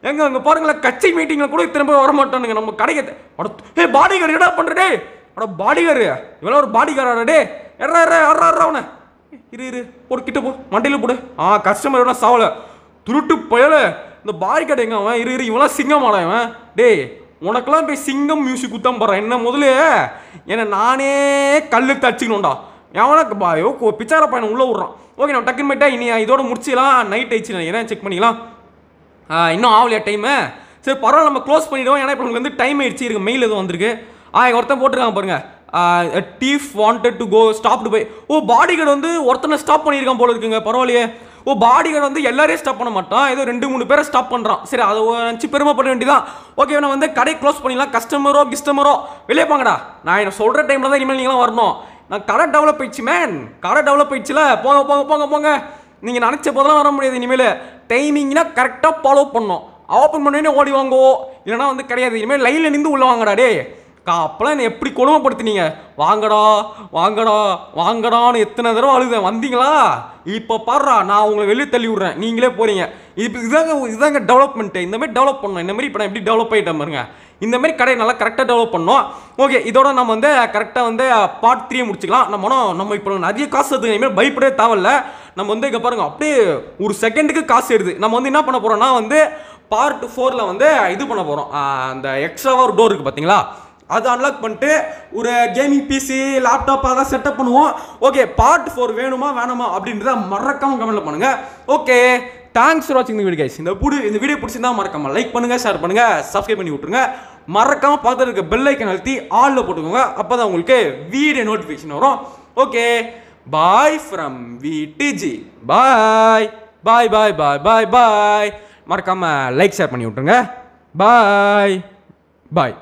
எங்க அங்கே பாருங்களேன் கட்சி மீட்டிங்கில் கூட இத்தனை பேர் வர மாட்டானுங்க நம்ம கடைக்கு ஏ பாடிகார் என்ன பண்ணுறடே பாடி பாடிகார் இவ்வளோ ஒரு டே எறா எறா எறா அவனை இரு இரு போட்டு கிட்ட போ மண்டையில் போடு ஆ கஸ்டமரோட சாவலை துருட்டு பயல இந்த பாரி கடை எங்க அவன் இரு இரு இவெல்லாம் சிங்கமாடா அவன் டேய் உனக்கெல்லாம் போய் சிங்கம் மியூசிக் குத்தம் போடுறான் என்ன முதல்ல என்னை நானே கல் தச்சுக்கணும்டா எவனுக்கு பாயோ பிச்சார பையனை உள்ளே விட்றான் ஓகே நான் டக்குன்னு போயிட்டா இனி இதோட முடிச்சிடலாம் நைட் ஆயிடுச்சு நான் என்ன செக் பண்ணிக்கலாம் இன்னும் ஆகலையா டைமு சரி பரவாயில்ல நம்ம க்ளோஸ் பண்ணிவிடுவோம் ஏன்னா இப்போ உங்களுக்கு வந்து டைம் ஆயிடுச்சு இருக்கு மெயில் எதுவும் வந்திருக்கு ஆ ஒருத்தன் போட்டிருக்காங்க பாருங்கள் thief wanted to go stopped by ஓ பாடிகார்டு வந்து ஒருத்தனை ஸ்டாப் பண்ணியிருக்கான் போல இருக்குங்க பரவாயில்லையே ஓ பாடிகார்டு வந்து எல்லாரையும் ஸ்டாப் பண்ண மாட்டான் ஏதோ ரெண்டு மூணு பேரை ஸ்டாப் பண்ணுறான் சரி அதை நினச்சி பெருமைப்பட வேண்டியதான் ஓகே நான் வந்து கடை க்ளோஸ் பண்ணிடலாம் கஸ்டமரோ கிஸ்டமரோ வெளியே போங்கடா நான் என்ன சொல்கிற டைமில் தான் இனிமேல் நீங்களாம் வரணும் நான் கடை டெவலப் ஆயிடுச்சு மேன் கடை டெவலப் ஆயிடுச்சுல போங்க போங்க போங்க போங்க நீங்கள் நினச்ச போதெல்லாம் வர முடியாது இனிமேல் டைமிங்னா கரெக்டாக ஃபாலோ பண்ணணும் ஓப்பன் பண்ணோடனே ஓடி வாங்கோ இல்லைனா வந்து கிடையாது இனிமேல் லைனில் நின்று உள்ள வாங்கடா டே கா அப்பெல்லாம் என்னை எப்படி கொடுமைப்படுத்தினீங்க வாங்கடா வாங்கடா வாங்கடான்னு எத்தனை தடவை அழுதேன் வந்தீங்களா இப்போ பாடுறா நான் உங்களை வெளியே தள்ளி விட்றேன் நீங்களே போகிறீங்க இப்போ இதாங்க இதாங்க டெவலப்மெண்ட்டு இந்தமாதிரி டெவலப் பண்ணணும் இந்தமாதிரி இப்போ நான் எப்படி டெவலப் ஆகிட்டேன் பாருங்க இந்தமாதிரி கடையை நல்லா கரெக்டாக டெவலப் பண்ணோம் ஓகே இதோட நம்ம வந்து கரெக்டாக வந்து பார்ட் த்ரீ முடிச்சுக்கலாம் நம்ம நம்ம இப்போ நிறைய காசு எடுத்துக்கணும் இனிமேல் பயப்படவே தேவையில்ல நம்ம வந்து இங்கே பாருங்கள் அப்படியே ஒரு செகண்டுக்கு காசு எடுது நம்ம வந்து என்ன பண்ண போகிறோம்னா வந்து பார்ட் ஃபோரில் வந்து இது பண்ண போகிறோம் அந்த எக்ஸ்ட்ராவாக ஒரு டோர் இருக்குது பார்த்தீங்களா அதை அன்லாக் பண்ணிட்டு ஒரு கேமிங் பிசி லேப்டாப் அதான் செட்டப் பண்ணுவோம் ஓகே பார்ட் ஃபோர் வேணுமா வேணாமா அப்படின்றத மறக்காம கமெண்ட்ல பண்ணுங்கள் ஓகே தேங்க்ஸ் ஃபார் வாட்சிங் இந்த வீடியோ கைஸ் இந்த புடி இந்த வீடியோ பிடிச்சிருந்தா மறக்காம லைக் பண்ணுங்கள் ஷேர் பண்ணுங்கள் சப்ஸ்கிரைப் பண்ணி விட்டுருங்க மறக்காம பார்த்துருக்க இருக்க பெல் ஐக்கன் அழுத்தி ஆளில் போட்டுக்கோங்க அப்போ தான் உங்களுக்கு வீடியோ நோட்டிஃபிகேஷன் வரும் okay bye from VDG bye bye bye bye bye bye மறக்காமல் லைக் ஷேர் பண்ணி விட்டுருங்க பாய் பாய்